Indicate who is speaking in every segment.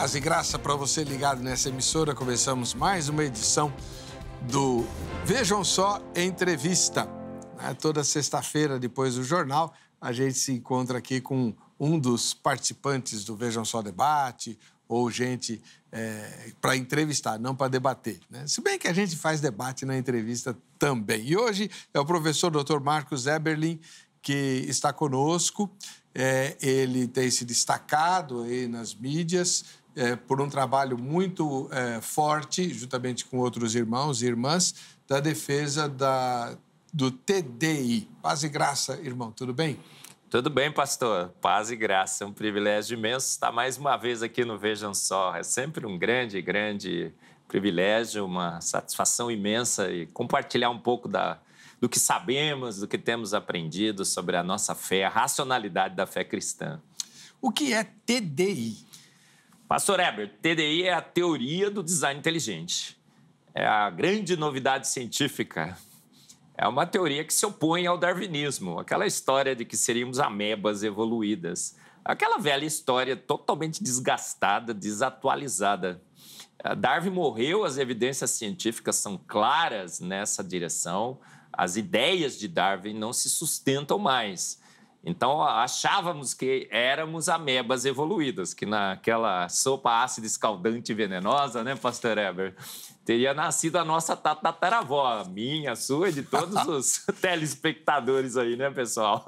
Speaker 1: Paz e graça para você ligado nessa emissora. Começamos mais uma edição do Vejam Só Entrevista. Né? Toda sexta-feira, depois do jornal, a gente se encontra aqui com um dos participantes do Vejam Só Debate ou gente é, para entrevistar, não para debater. Né? Se bem que a gente faz debate na entrevista também. E hoje é o professor Dr. Marcos Eberlin que está conosco. É, ele tem se destacado aí nas mídias, é, por um trabalho muito é, forte, juntamente com outros irmãos e irmãs, da defesa da, do TDI. Paz e graça, irmão, tudo
Speaker 2: bem? Tudo bem, pastor. Paz e graça. É um privilégio imenso estar mais uma vez aqui no Vejam Só. É sempre um grande, grande privilégio, uma satisfação imensa e compartilhar um pouco da, do que sabemos, do que temos aprendido sobre a nossa fé, a racionalidade da fé cristã.
Speaker 1: O que é TDI?
Speaker 2: Pastor Heber, TDI é a teoria do design inteligente. É a grande novidade científica. É uma teoria que se opõe ao darwinismo, aquela história de que seríamos amebas evoluídas. Aquela velha história totalmente desgastada, desatualizada. Eh, Darwin morreu, as evidências científicas são claras nessa direção, as ideias de Darwin não se sustentam mais. Então achávamos que éramos amebas evoluídas, que naquela sopa ácida, escaldante e venenosa, né, Pastor Eber? Teria nascido a nossa tataravó, minha, sua e de todos os telespectadores aí, né, pessoal?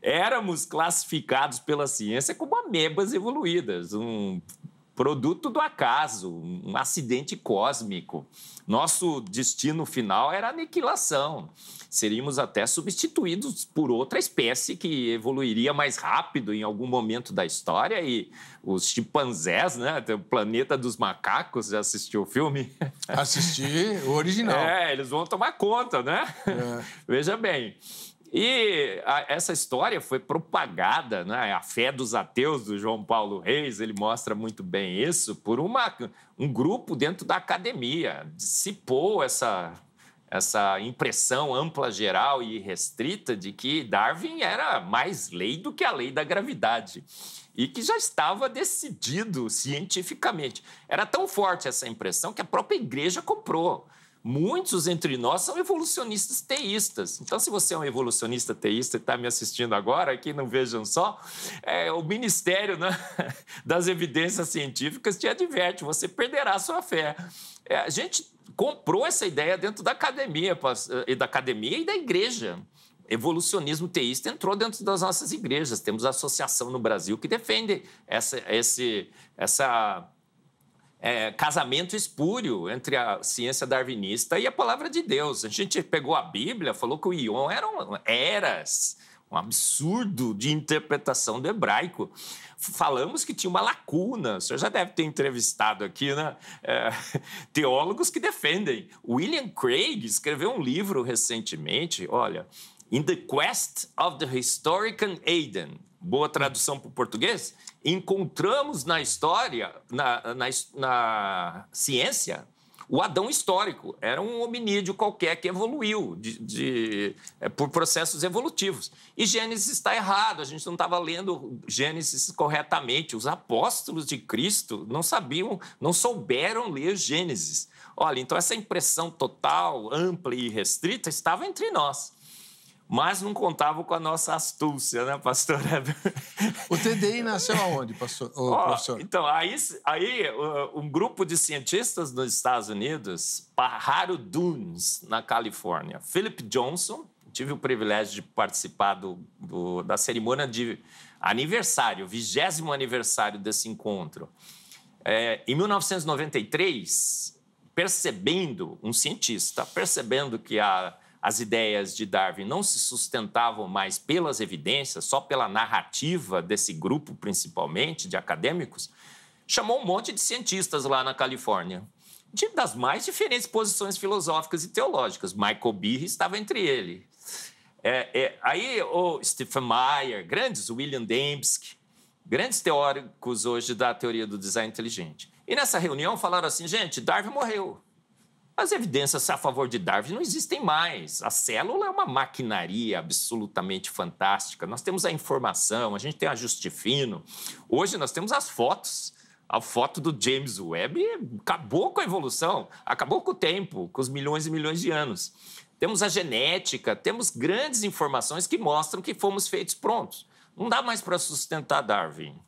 Speaker 2: Éramos classificados pela ciência como amebas evoluídas, um produto do acaso, um acidente cósmico. Nosso destino final era aniquilação. Seríamos até substituídos por outra espécie que evoluiria mais rápido em algum momento da história. E os chimpanzés, né? O planeta dos macacos, já assistiu o filme? Assisti o original. É, eles vão tomar conta, né? É. Veja bem. E a, essa história foi propagada, né? a fé dos ateus do João Paulo Reis, ele mostra muito bem isso, por uma, um grupo dentro da academia. Dissipou essa, essa impressão ampla, geral e restrita de que Darwin era mais lei do que a lei da gravidade e que já estava decidido cientificamente. Era tão forte essa impressão que a própria igreja comprou. Muitos entre nós são evolucionistas teístas. Então, se você é um evolucionista teísta e está me assistindo agora, aqui não vejam só, é, o Ministério né, das Evidências Científicas te adverte: você perderá sua fé. É, a gente comprou essa ideia dentro da academia, da academia e da igreja evolucionismo teísta entrou dentro das nossas igrejas. Temos associação no Brasil que defende essa, esse, essa é, casamento espúrio entre a ciência darwinista e a palavra de Deus. A gente pegou a Bíblia, falou que o Ion era um, eras, um absurdo de interpretação do hebraico. Falamos que tinha uma lacuna. O senhor já deve ter entrevistado aqui, né? É, teólogos que defendem. William Craig escreveu um livro recentemente, olha, In the Quest of the Historical Eden. Boa tradução para o português? encontramos na história, na, na, na, ciência, o Adão histórico. Era um hominídeo qualquer que evoluiu de, de é, por processos evolutivos. E Gênesis está errado, a gente não estava lendo Gênesis corretamente. Os apóstolos de Cristo não sabiam, não souberam ler Gênesis. Olha, então essa impressão total, ampla e restrita estava entre nós mas não contavam com a nossa astúcia, né, pastor?
Speaker 1: O TDI nasceu aonde, pastor, oh, professor?
Speaker 2: Então, aí, aí um grupo de cientistas dos Estados Unidos parraram dunes na Califórnia. Philip Johnson, tive o privilégio de participar do, do, da cerimônia de aniversário, vigésimo aniversário desse encontro. É, em 1993, percebendo, um cientista, percebendo que a as ideias de Darwin não se sustentavam mais pelas evidências, só pela narrativa desse grupo, principalmente, de acadêmicos, chamou um monte de cientistas lá na Califórnia, de, das mais diferentes posições filosóficas e teológicas. Michael Behe estava entre ele. É, é, aí o Stephen Meyer, grandes, William Dembski, grandes teóricos hoje da teoria do design inteligente. E nessa reunião falaram assim, gente, Darwin morreu. As evidências a favor de Darwin não existem mais. A célula é uma maquinaria absolutamente fantástica. Nós temos a informação, a gente tem ajuste fino. Hoje nós temos as fotos. A foto do James Webb acabou com a evolução, acabou com o tempo, com os milhões e milhões de anos. Temos a genética, temos grandes informações que mostram que fomos feitos prontos. Não dá mais para sustentar Darwin.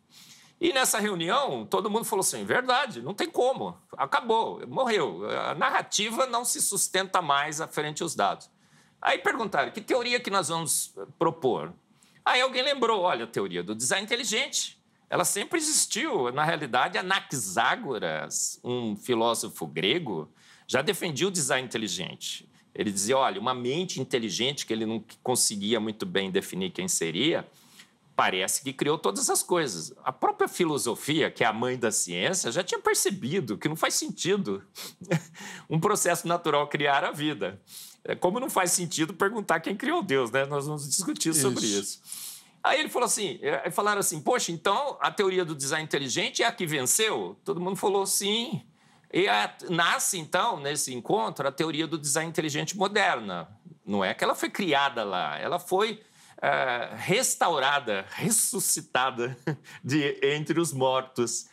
Speaker 2: E nessa reunião, todo mundo falou assim: verdade, não tem como, acabou, morreu. A narrativa não se sustenta mais à frente dos dados. Aí perguntaram: que teoria que nós vamos eh, propor? Aí alguém lembrou: olha, a teoria do design inteligente. Ela sempre existiu. Na realidade, Anaxágoras, um filósofo grego, já defendia o design inteligente. Ele dizia: olha, uma mente inteligente que ele não conseguia muito bem definir quem seria parece que criou todas as coisas. A própria filosofia, que é a mãe da ciência, já tinha percebido que não faz sentido um processo natural criar a vida. É, como não faz sentido perguntar quem criou Deus, né? Nós vamos discutir sobre isso. isso. Aí ele falou assim, é, falaram assim, poxa, então a teoria do design inteligente é a que venceu? Todo mundo falou sim. E a, nasce então nesse encontro a teoria do design inteligente moderna. Não é que ela foi criada lá, ela foi uh, restaurada, ressuscitada de entre os mortos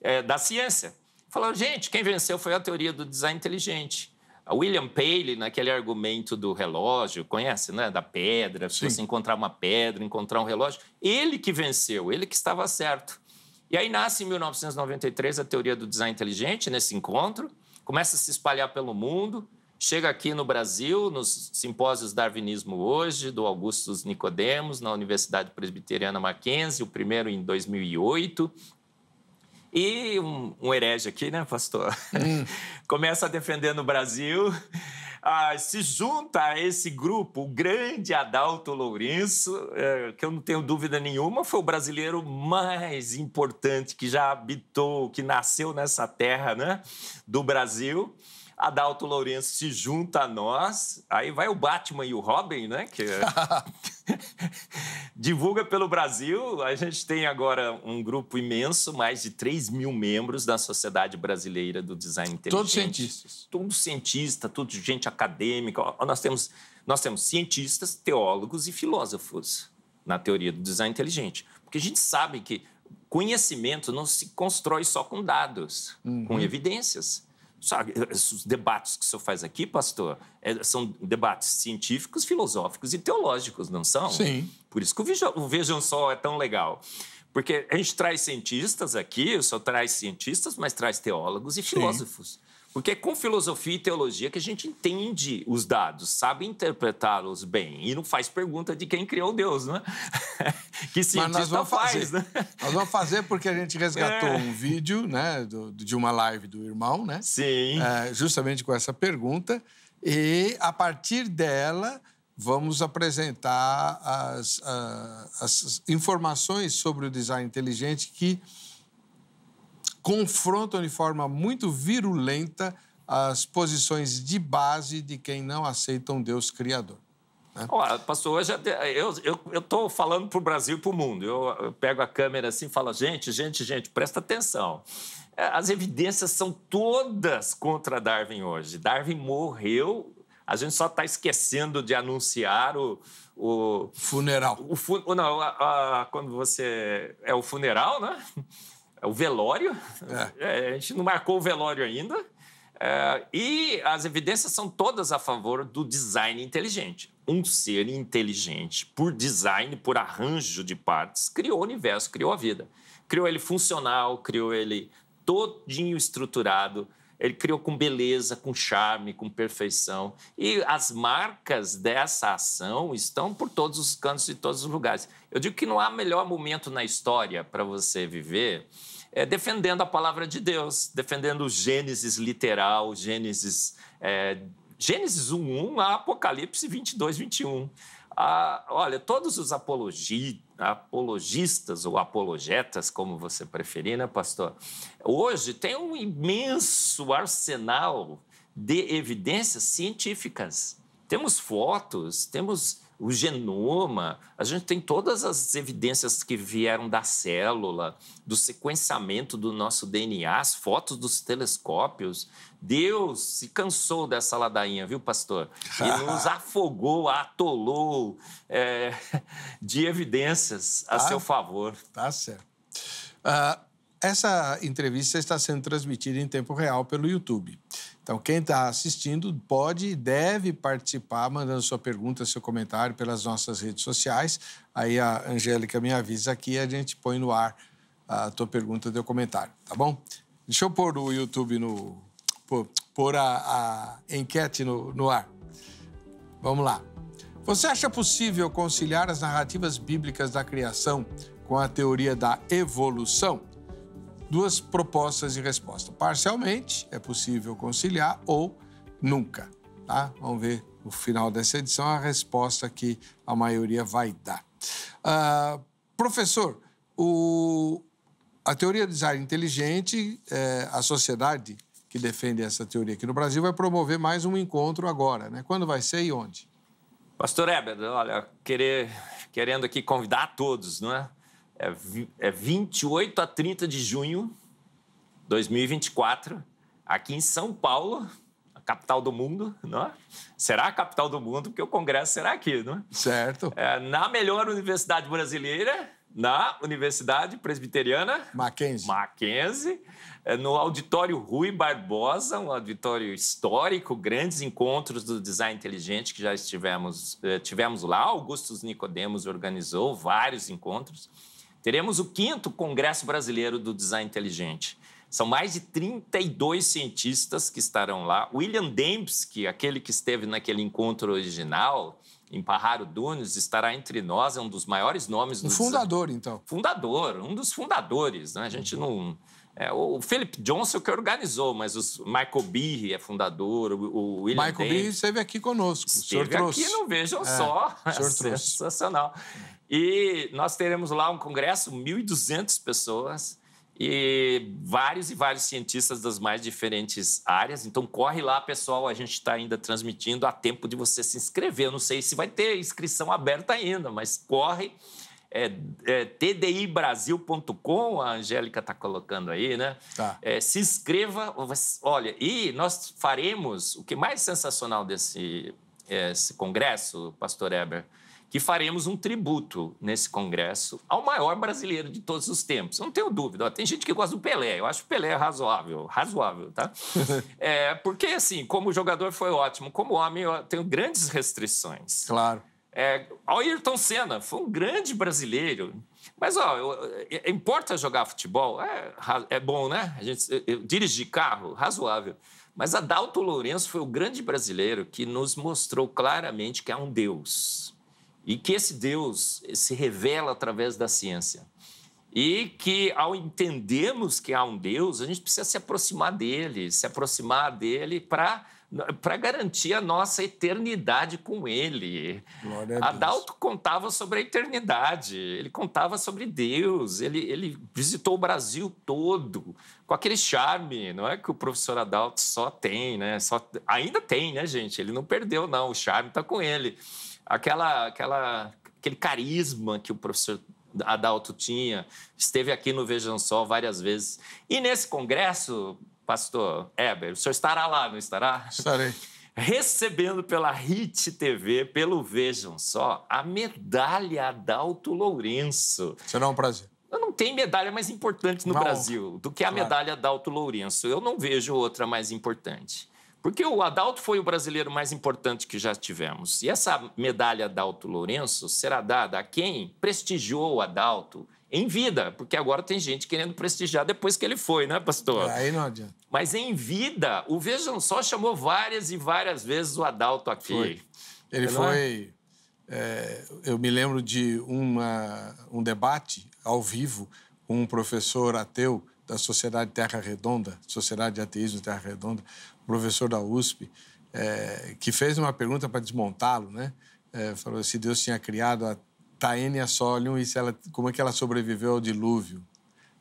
Speaker 2: é, da ciência. Falou, gente, quem venceu foi a teoria do design inteligente. A William Paley, naquele argumento do relógio, conhece, né? Da pedra, se você encontrar uma pedra, encontrar um relógio. Ele que venceu, ele que estava certo. E aí nasce em 1993 a teoria do design inteligente, nesse encontro, começa a se espalhar pelo mundo. Chega aqui no Brasil, nos simpósios Darwinismo Hoje, do Augustus Nicodemos, na Universidade Presbiteriana Mackenzie, o primeiro em 2008. E um, um herege aqui, né, pastor? Hum. Começa a defender no Brasil, ah, se junta a esse grupo, o grande Adalto Lourenço, é, que eu não tenho dúvida nenhuma, foi o brasileiro mais importante que já habitou, que nasceu nessa terra né, do Brasil. Adalto Lourenço se junta a nós, aí vai o Batman e o Robin, né? Que é divulga pelo Brasil. A gente tem agora um grupo imenso, mais de 3 mil membros da Sociedade Brasileira do Design Inteligente. Todos cientistas. Todos cientistas, todos gente acadêmica. Nós temos, nós temos cientistas, teólogos e filósofos na teoria do design inteligente. Porque a gente sabe que conhecimento não se constrói só com dados, uhum. com evidências. Sabe, os eh, debates que o senhor faz aqui, pastor, é, são debates científicos, filosóficos e teológicos, não são? Sim. Por isso que o Vejam, o Vejam Só é tão legal. Porque a gente traz cientistas aqui, o senhor traz cientistas, mas traz teólogos e filósofos. Sim. Porque é com filosofia e teologia que a gente entende os dados, sabe interpretá-los bem e não faz pergunta de quem criou Deus, né? que cientista Mas nós faz, fazer.
Speaker 1: né? Nós vamos fazer porque a gente resgatou é. um vídeo, né, do, de uma live do irmão, né? Sim. É, justamente com essa pergunta e a partir dela vamos apresentar as, as informações sobre o design inteligente que confrontam de forma muito virulenta as posições de base de quem não aceita um Deus criador.
Speaker 2: Né? Olha, pastor, hoje eu estou falando para o Brasil e para o mundo. Eu, eu, pego a câmera assim e falo, gente, gente, gente, presta atenção. É, as evidências são todas contra Darwin hoje. Darwin morreu, a gente só está esquecendo de anunciar o... o Funeral. O, o não, a, a, quando você... É o funeral, né? É o velório. É. é. a gente não marcou o velório ainda. É, e as evidências são todas a favor do design inteligente. Um ser inteligente, por design, por arranjo de partes, criou o universo, criou a vida. Criou ele funcional, criou ele todinho estruturado, ele criou com beleza, com charme, com perfeição. E as marcas dessa ação estão por todos os cantos e todos os lugares. Eu digo que não há melhor momento na história para você viver é, defendendo a palavra de Deus, defendendo o Gênesis literal, Gênesis. É, Gênesis 1.1 a Apocalipse 22, 21 olha, todos os apologi, apologistas ou apologetas, como você preferir, né, pastor? Hoje tem um imenso arsenal de evidências científicas. Temos fotos, temos o genoma, a gente tem todas as evidências que vieram da célula, do sequenciamento do nosso DNA, as fotos dos telescópios. Deus se cansou dessa ladainha, viu, pastor? E nos afogou, atolou é, de evidências a tá. seu favor.
Speaker 1: Tá certo. Uh, essa entrevista está sendo transmitida em tempo real pelo YouTube. Então, quem está assistindo pode e deve participar, mandando sua pergunta, seu comentário pelas nossas redes sociais. Aí a Angélica me avisa aqui e a gente põe no ar a tua pergunta, teu comentário, tá bom? Deixa eu pôr o YouTube no, pôr, pôr a, a, enquete no, no ar. Vamos lá. Você acha possível conciliar as narrativas bíblicas da criação com a teoria da evolução? Duas propostas e resposta. Parcialmente é possível conciliar ou nunca. Tá? Vamos ver no final dessa edição a resposta que a maioria vai dar. Uh, professor, o, a teoria do design inteligente, é, a sociedade que defendem essa teoria aqui no Brasil, vai promover mais um encontro agora. Né? Quando vai ser e onde?
Speaker 2: Pastor Heber, olha, querer, querendo aqui convidar todos, não é? É, é 28 a 30 de junho de 2024, aqui em São Paulo, a capital do mundo, não é? Será a capital do mundo, porque o Congresso será aqui, não é?
Speaker 1: Certo.
Speaker 2: É, na melhor universidade brasileira, na Universidade Presbiteriana Mackenzie. Mackenzie, é, no Auditório Rui Barbosa, um auditório histórico, grandes encontros do design inteligente que já estivemos é, tivemos lá. Augusto Nicodemos organizou vários encontros. Teremos o quinto Congresso Brasileiro do Design Inteligente. São mais de 32 cientistas que estarão lá. William Dembski, é aquele que esteve naquele encontro original, em Parraro Dunes, estará entre nós, é um dos maiores nomes... Um dos... fundador, então. Fundador, um dos fundadores. Né? A gente não... É, o Philip Johnson que organizou, mas o Michael Birri é fundador, o, o William Michael Birri esteve
Speaker 1: aqui conosco. Esteve aqui trouxe. Vejam é, Só. É
Speaker 2: sensacional. E nós teremos lá um congresso, 1.200 pessoas e vários e vários cientistas das mais diferentes áreas. Então, corre lá, pessoal. A gente está ainda transmitindo. Há tempo de você se inscrever. Eu não sei se vai ter inscrição aberta ainda, mas corre. É, é, tdibrasil.com, a Angélica está colocando aí, né? Tá. É, se inscreva. Olha, e nós faremos o que mais sensacional desse é, esse congresso, Pastor Eber que faremos um tributo nesse congresso ao maior brasileiro de todos os tempos. não tenho dúvida. Ó, tem gente que gosta do Pelé. Eu acho o Pelé razoável, razoável, tá? é, porque, assim, como jogador foi ótimo, como homem eu tenho grandes restrições. Claro. É, Ayrton Senna foi um grande brasileiro. Mas, ó, eu, eu, é, é, importa jogar futebol? É, é bom, né? A gente, eu, dirigir carro? Razoável. Mas Adalto Lourenço foi o grande brasileiro que nos mostrou claramente que é um Deus. E que esse Deus se revela através da ciência. E que ao entendermos que há um Deus, a gente precisa se aproximar dele, se aproximar dele para para garantir a nossa eternidade com ele. A Adalto contava sobre a eternidade, ele contava sobre Deus, ele, ele visitou o Brasil todo com aquele charme, não é que o professor Adalto só tem, né? Só, ainda tem, né, gente? Ele não perdeu, não, o charme está com ele aquela, aquela, aquele carisma que o professor Adalto tinha, esteve aqui no Vejam Só várias vezes. E nesse congresso, pastor Heber, o senhor estará lá, não estará? Estarei. Recebendo pela RIT TV, pelo Vejam Só, a medalha Adalto Lourenço. Será um prazer. Não tem medalha mais importante no não. Brasil do que a claro. medalha Adalto Lourenço. Eu não vejo outra mais importante. Porque o Adalto foi o brasileiro mais importante que já tivemos. E essa medalha Adalto Lourenço será dada a quem prestigiou o Adalto em vida, porque agora tem gente querendo prestigiar depois que ele foi, né, pastor? É, aí não adianta. Mas em vida, o Vejam Só chamou várias e várias vezes o Adalto aqui. Foi. Ele é foi.
Speaker 1: É, eu me lembro de uma, um debate ao vivo com um professor ateu da Sociedade Terra Redonda, Sociedade de Ateísmo Terra Redonda, professor da USP, é, eh, que fez uma pergunta para desmontá-lo, né? É, falou se Deus tinha criado a Taenia Solium e se ela, como é que ela sobreviveu ao dilúvio.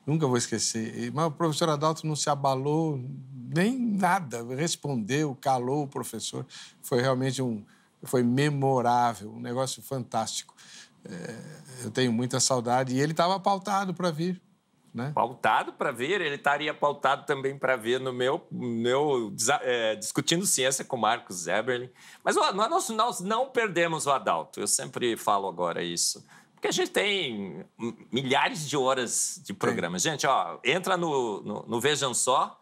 Speaker 1: Nunca vou esquecer. Mas o professor Adalto não se abalou nem nada, respondeu, calou o professor. Foi realmente um, foi memorável, um negócio fantástico. É, eu tenho muita saudade e ele estava pautado para vir. Né?
Speaker 2: Pautado para ver, ele estaria pautado também para ver no meu, meu é, discutindo ciência com Marcos Eberlin. Mas ó, nós, nós não perdemos o Adalto. Eu sempre falo agora isso. Porque a gente tem milhares de horas de programa. Sim. Gente, ó, entra no, no, no Vejam Só,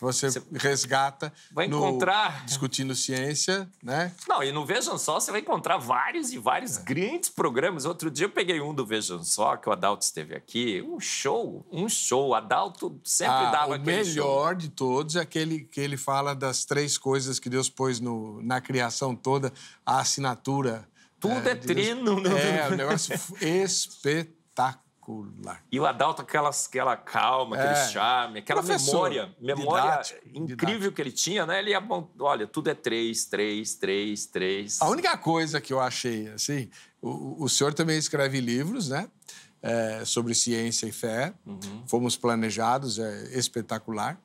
Speaker 1: você, você resgata.
Speaker 2: Vai encontrar.
Speaker 1: No, discutindo ciência,
Speaker 2: né? Não, e no Vejam Só você vai encontrar vários e vários é. grandes programas. Outro dia eu peguei um do Vejam Só, que o Adalto esteve aqui. Um show, um show. O Adalto sempre ah, dava aquele show O
Speaker 1: melhor de todos é aquele que ele fala das três coisas que Deus pôs no, na criação toda: a assinatura. Tudo é, é trino, né? É, o negócio espetacular.
Speaker 2: E o Adalto, aquela, aquela calma, aquele é. charme, aquela Professor, memória, memória didático, incrível didático. que ele tinha, né? Ele ia, olha, tudo é três, três, três, três. A única
Speaker 1: coisa que eu achei, assim, o, o senhor também escreve livros, né? É, sobre ciência e fé. Uhum. Fomos planejados, é espetacular.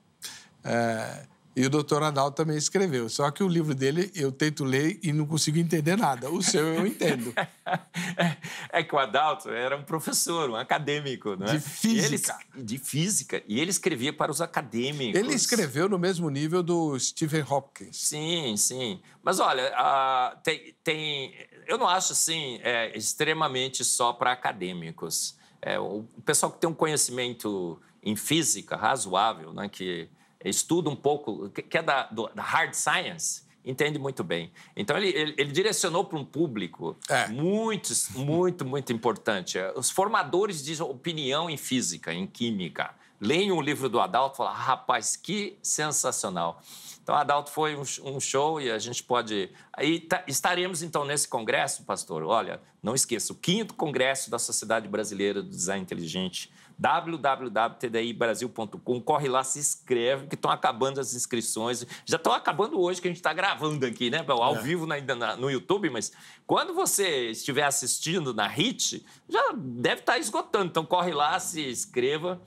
Speaker 1: É, e o doutor Adalto também escreveu. Só que o livro dele eu tento ler e não consigo entender nada. O seu eu entendo.
Speaker 2: É, é que o Adalto era um professor, um acadêmico, não é? De física. Ele, de física. E ele escrevia para os acadêmicos. Ele
Speaker 1: escreveu no mesmo nível do Stephen Hopkins.
Speaker 2: Sim, sim. Mas olha, uh, tem, tem, eu não acho assim é, extremamente só para acadêmicos. É, o pessoal que tem um conhecimento em física razoável, né, que estuda um pouco, que é da, do, da hard science, entende muito bem. Então, ele, ele, ele direcionou para um público é. muito, muito, muito importante. Os formadores de opinião em física, em química. Leiam o livro do Adalto e falam, ah, rapaz, que sensacional. Então, Adalto, foi um, um show e a gente pode. Aí tá, estaremos, então, nesse congresso, pastor. Olha, não esqueça, o quinto congresso da Sociedade Brasileira do Design Inteligente, www.tdibrasil.com. Corre lá, se inscreve, que estão acabando as inscrições. Já estão acabando hoje, que a gente está gravando aqui, né, Ao é. vivo na, na, no YouTube, mas quando você estiver assistindo na HIT, já deve estar tá esgotando. Então, corre lá, se inscreva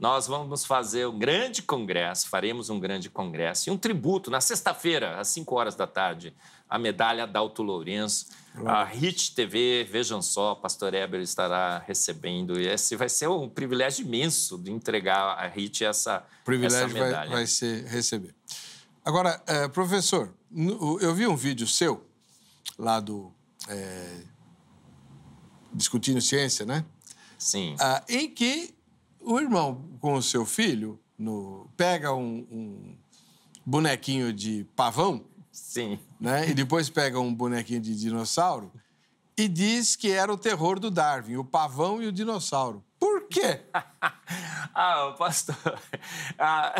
Speaker 2: nós vamos fazer um grande congresso, faremos um grande congresso e um tributo na sexta-feira, às 5 horas da tarde, a medalha Dalto Lourenço. A HIT TV, vejam só, Pastor Eber estará recebendo. E esse vai ser um privilégio imenso de entregar a HIT essa, privilégio essa medalha. Vai, vai ser receber.
Speaker 1: Agora, é, professor, eu vi um vídeo seu lá do. É, discutindo ciência, né? Sim. Ah, em que o irmão com o seu filho no, pega um, um bonequinho de pavão. Sim. Né? E depois pega um bonequinho de dinossauro e diz que era o terror do Darwin, o pavão e o dinossauro. Por quê?
Speaker 2: ah, pastor. Ah,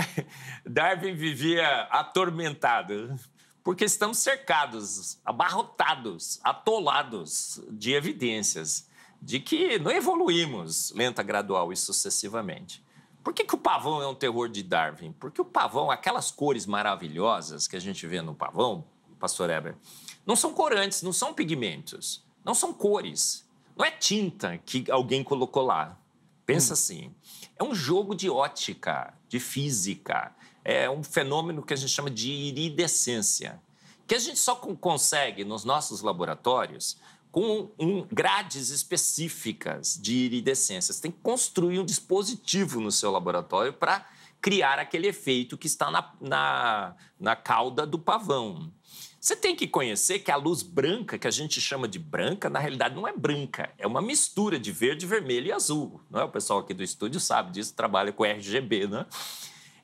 Speaker 2: Darwin vivia atormentado, porque estamos cercados, abarrotados, atolados de evidências de que não evoluímos lenta, gradual e sucessivamente. Por que, que o pavão é um terror de Darwin? Porque o pavão, aquelas cores maravilhosas que a gente vê no pavão, pastor Eber, não são corantes, não são pigmentos, não são cores. Não é tinta que alguém colocou lá. Pensa hum. assim. É um jogo de ótica, de física. É um fenômeno que a gente chama de iridescência, que a gente só consegue nos nossos laboratórios com um, grades específicas de iridescência. Você tem que construir um dispositivo no seu laboratório para criar aquele efeito que está na, na, na cauda do pavão. Você tem que conhecer que a luz branca, que a gente chama de branca, na realidade não é branca, é uma mistura de verde, vermelho e azul. Não é? O pessoal aqui do estúdio sabe disso, trabalha com RGB, né?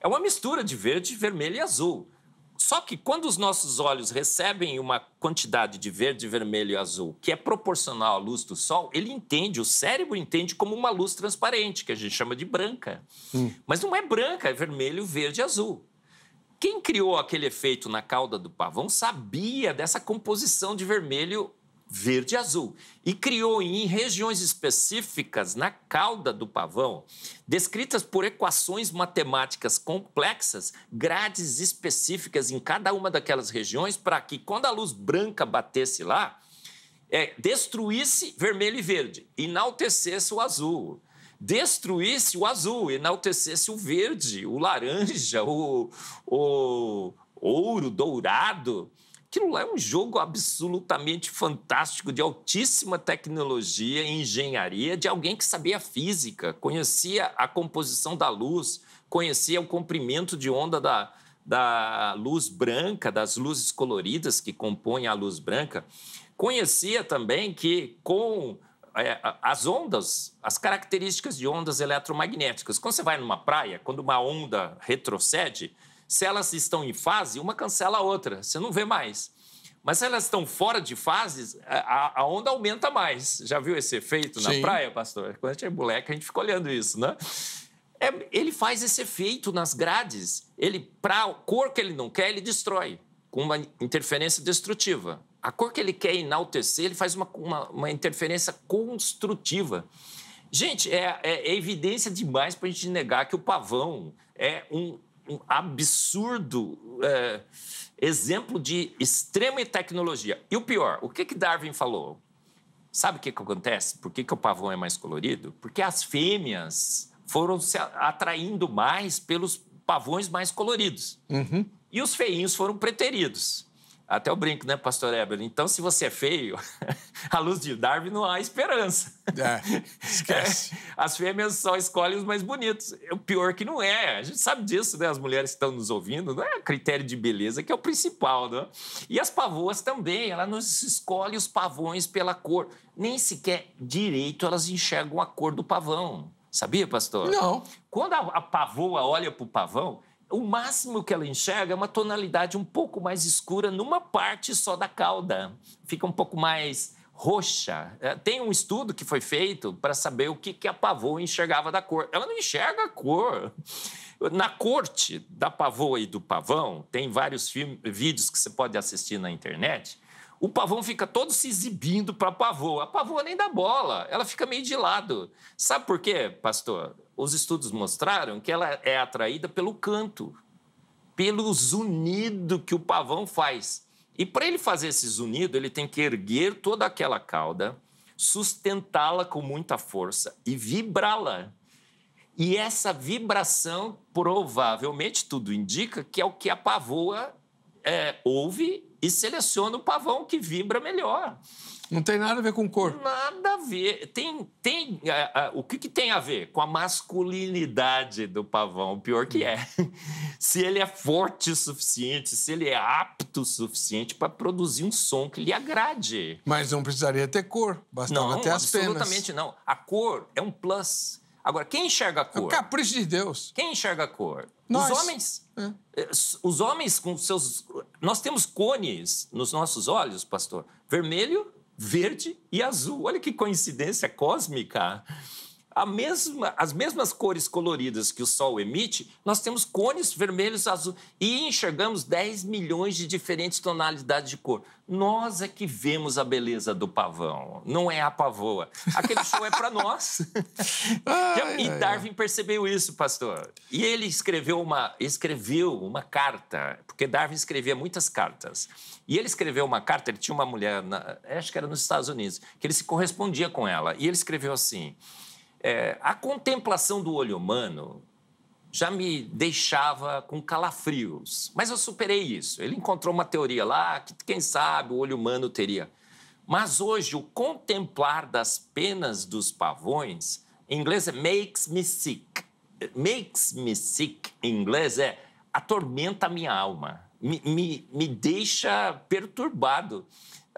Speaker 2: É uma mistura de verde, vermelho e azul. Só que quando os nossos olhos recebem uma quantidade de verde, vermelho e azul que é proporcional à luz do sol, ele entende, o cérebro entende como uma luz transparente, que a gente chama de branca. Hum. Mas não é branca, é vermelho, verde e azul. Quem criou aquele efeito na cauda do pavão sabia dessa composição de vermelho, verde e azul e criou em regiões específicas na cauda do pavão, descritas por equações matemáticas complexas, grades específicas em cada uma daquelas regiões para que quando a luz branca batesse lá, é, destruísse vermelho e verde, enaltecesse o azul, destruísse o azul, enaltecesse o verde, o laranja, o, o ouro dourado aquilo lá é um jogo absolutamente fantástico, de altíssima tecnologia e engenharia, de alguém que sabia física, conhecia a composição da luz, conhecia o comprimento de onda da, da luz branca, das luzes coloridas que compõem a luz branca. Conhecia também que com é, as ondas, as características de ondas eletromagnéticas. Quando você vai numa praia, quando uma onda retrocede, se elas estão em fase, uma cancela a outra, você não vê mais. Mas se elas estão fora de fases, a, a onda aumenta mais. Já viu esse efeito Sim. na praia, pastor? Quando a gente é moleque, a gente fica olhando isso, né? É, ele faz esse efeito nas grades. Ele, para a cor que ele não quer, ele destrói, com uma interferência destrutiva. A cor que ele quer enaltecer, ele faz uma, uma, uma interferência construtiva. Gente, é, é, é evidência demais para a gente negar que o pavão é um um absurdo é, exemplo de extrema tecnologia. E o pior, o que, que Darwin falou? Sabe o que, que acontece? Por que, que o pavão é mais colorido? Porque as fêmeas foram se atraindo mais pelos pavões mais coloridos. Uhum. E os feinhos foram preteridos. Até o brinco, né, pastor Eber? Então, se você é feio, à luz de Darwin não há esperança. É, esquece. É, as fêmeas só escolhem os mais bonitos. O pior que não é. A gente sabe disso, né? As mulheres que estão nos ouvindo, não é critério de beleza que é o principal, né? E as pavoas também, ela não escolhe os pavões pela cor. Nem sequer direito elas enxergam a cor do pavão. Sabia, pastor? Não. Quando a, a pavoa olha para o pavão, o máximo que ela enxerga é uma tonalidade um pouco mais escura numa parte só da cauda. Fica um pouco mais roxa. É, tem um estudo que foi feito para saber o que, que a pavô enxergava da cor. Ela não enxerga a cor. Na corte da pavô e do pavão, tem vários filmes, vídeos que você pode assistir na internet o Pavão fica todo se exibindo para a Pavô. A Pavô nem dá bola, ela fica meio de lado. Sabe por quê, pastor? Os estudos mostraram que ela é atraída pelo canto, pelo zunido que o Pavão faz. E para ele fazer esse zunido, ele tem que erguer toda aquela cauda, sustentá-la com muita força e vibrá-la. E essa vibração, provavelmente, tudo indica que é o que a pavoa é, ouve e seleciona o pavão que vibra melhor. Não tem nada a ver com cor. Nada a ver. Tem, tem, é, é, o que, que tem a ver? Com a masculinidade do pavão, o pior que é. se ele é forte o suficiente, se ele é apto o suficiente para produzir um som que lhe agrade.
Speaker 1: Mas não precisaria ter cor, bastava ter as penas. Não, absolutamente
Speaker 2: não. A cor é um plus. Agora, quem enxerga a é cor? o capricho de Deus. Quem enxerga a cor? Nós. Os homens. É, os homens com seus. Nós temos cones nos nossos olhos, pastor: vermelho, verde e azul. Olha que coincidência cósmica mesma, as mesmas cores coloridas que o Sol emite, nós temos cones vermelhos, azuis e enxergamos 10 milhões de diferentes tonalidades de cor. Nós é que vemos a beleza do pavão, não é a pavoa. Aquele show é para nós. ai, e Darwin ai. percebeu isso, pastor. E ele escreveu uma, escreveu uma carta, porque Darwin escrevia muitas cartas. E ele escreveu uma carta, ele tinha uma mulher, na, acho que era nos Estados Unidos, que ele se correspondia com ela. E ele escreveu assim. É, a contemplação do olho humano já me deixava com calafrios, mas eu superei isso. Ele encontrou uma teoria lá que, quem sabe, o olho humano teria. Mas hoje, o contemplar das penas dos pavões, em inglês é makes me sick. Makes me sick, em inglês, é atormenta minha alma, me, me, me deixa perturbado.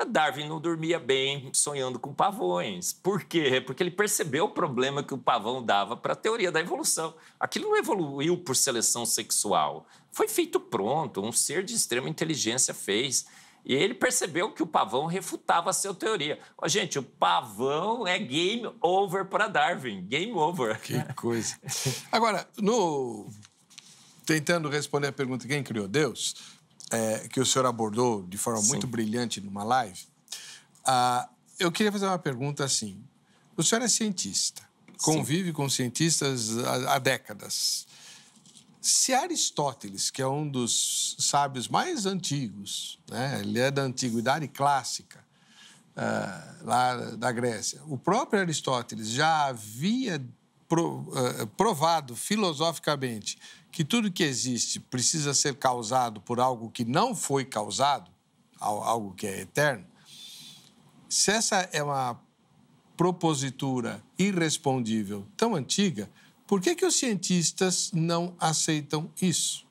Speaker 2: Darwin não dormia bem sonhando com pavões. Por quê? Porque ele percebeu o problema que o pavão dava para a teoria da evolução. Aquilo não evoluiu por seleção sexual. Foi feito pronto, um ser de extrema inteligência fez. E ele percebeu que o pavão refutava a sua teoria. Oh, gente, o pavão é game over para Darwin. Game over.
Speaker 1: Que coisa. Agora, no... tentando responder a pergunta quem criou Deus, é, que o senhor abordou de forma Sim. muito brilhante numa live, ah, eu queria fazer uma pergunta assim. O senhor é cientista, convive Sim. com cientistas há, há décadas. Se Aristóteles, que é um dos sábios mais antigos, né? ele é da antiguidade clássica, uh, lá da Grécia, o próprio Aristóteles já havia pro, uh, provado filosoficamente que tudo que existe precisa ser causado por algo que não foi causado, algo que é eterno, se essa é uma propositura irrespondível tão antiga, por que, que os cientistas não aceitam isso?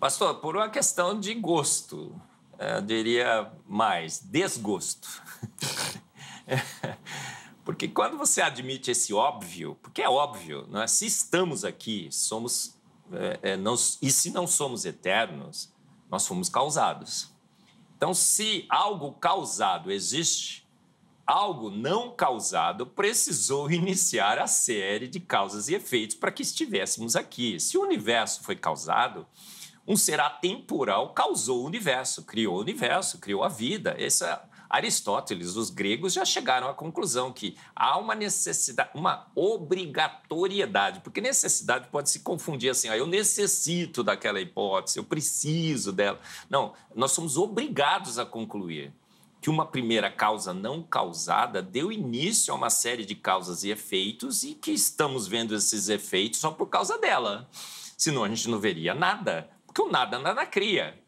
Speaker 2: Pastor, por uma questão de gosto, eh, eu diria mais, desgosto. Porque quando você admite esse óbvio, porque é óbvio, é? se estamos aqui, somos é, é, nós, e se não somos eternos, nós fomos causados. Então, se algo causado existe, algo não causado precisou iniciar a série de causas e efeitos para que estivéssemos aqui. Se o universo foi causado, um ser atemporal causou o universo, criou o universo, criou a vida. Essa Aristóteles, os gregos já chegaram à conclusão que há uma necessidade, uma obrigatoriedade, porque necessidade pode se confundir assim, ó, ah, eu necessito daquela hipótese, eu preciso dela. Não, nós somos obrigados a concluir que uma primeira causa não causada deu início a uma série de causas e efeitos e que estamos vendo esses efeitos só por causa dela. Senão a gente não veria nada, porque o nada nada cria.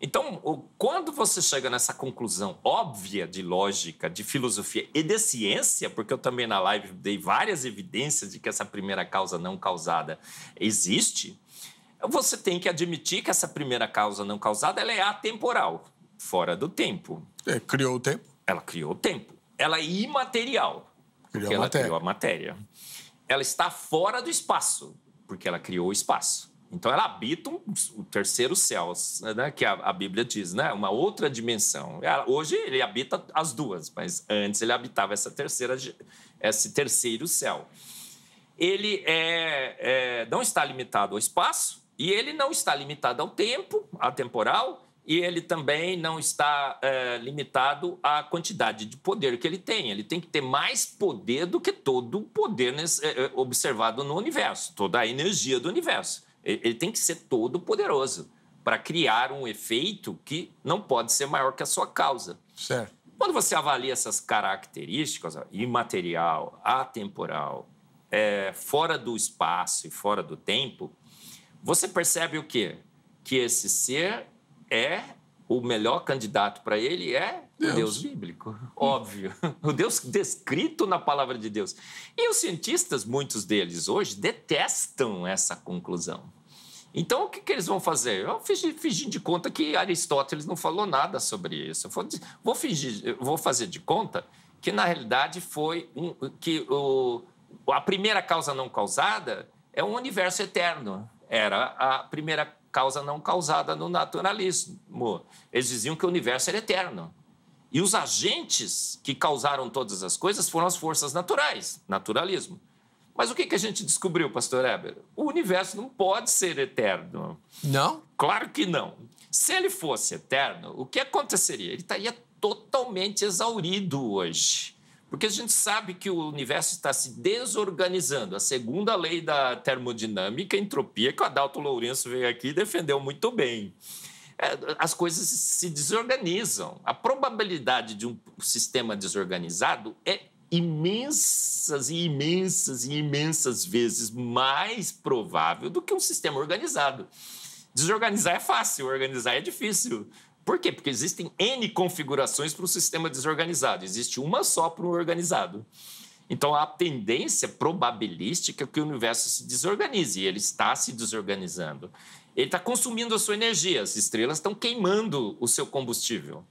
Speaker 2: Então, quando você chega nessa conclusão óbvia de lógica, de filosofia e de ciência, porque eu também na live dei várias evidências de que essa primeira causa não causada existe, você tem que admitir que essa primeira causa não causada ela é atemporal, fora do tempo. É, criou o tempo? Ela criou o tempo. Ela é imaterial, criou porque ela matéria. criou a matéria. Ela está fora do espaço, porque ela criou o espaço. Então ela habita um, o terceiro céu, né, que a, a, Bíblia diz, né, uma outra dimensão. Hoje ele habita as duas, mas antes ele habitava essa terceira, esse terceiro céu. Ele é, é, não está limitado ao espaço e ele não está limitado ao tempo, a temporal, e ele também não está é, limitado à quantidade de poder que ele tem. Ele tem que ter mais poder do que todo o poder nesse, é, é, observado no universo, toda a energia do universo. Ele tem que ser todo poderoso para criar um efeito que não pode ser maior que a sua causa. Certo. Quando você avalia essas características, imaterial, atemporal, é, fora do espaço e fora do tempo, você percebe o quê? Que esse ser é o melhor candidato para ele é Deus. O Deus bíblico, óbvio. O Deus descrito na palavra de Deus. E os cientistas, muitos deles hoje, detestam essa conclusão. Então, o que, que eles vão fazer? Eu fingi, fingi de conta que Aristóteles não falou nada sobre isso. Vou, vou, fingir, vou fazer de conta que, na realidade, foi um, que o, a primeira causa não causada é um universo eterno. Era a primeira causa não causada no naturalismo. Eles diziam que o universo era eterno. E os agentes que causaram todas as coisas foram as forças naturais, naturalismo. Mas o que, que a gente descobriu, pastor Eber? O universo não pode ser eterno. Não? Claro que não. Se ele fosse eterno, o que aconteceria? Ele estaria totalmente exaurido hoje. Porque a gente sabe que o universo está se desorganizando. A segunda lei da termodinâmica, entropia, que o Adalto Lourenço veio aqui e defendeu muito bem. É, as coisas se desorganizam. A probabilidade de um sistema desorganizado é imensas e imensas e imensas vezes mais provável do que um sistema organizado. Desorganizar é fácil, organizar é difícil. Por quê? Porque existem N configurações para o sistema desorganizado, existe uma só para o organizado. Então, a tendência probabilística é que o universo se desorganize, e ele está se desorganizando. Ele está consumindo a sua energia, as estrelas estão queimando o seu combustível.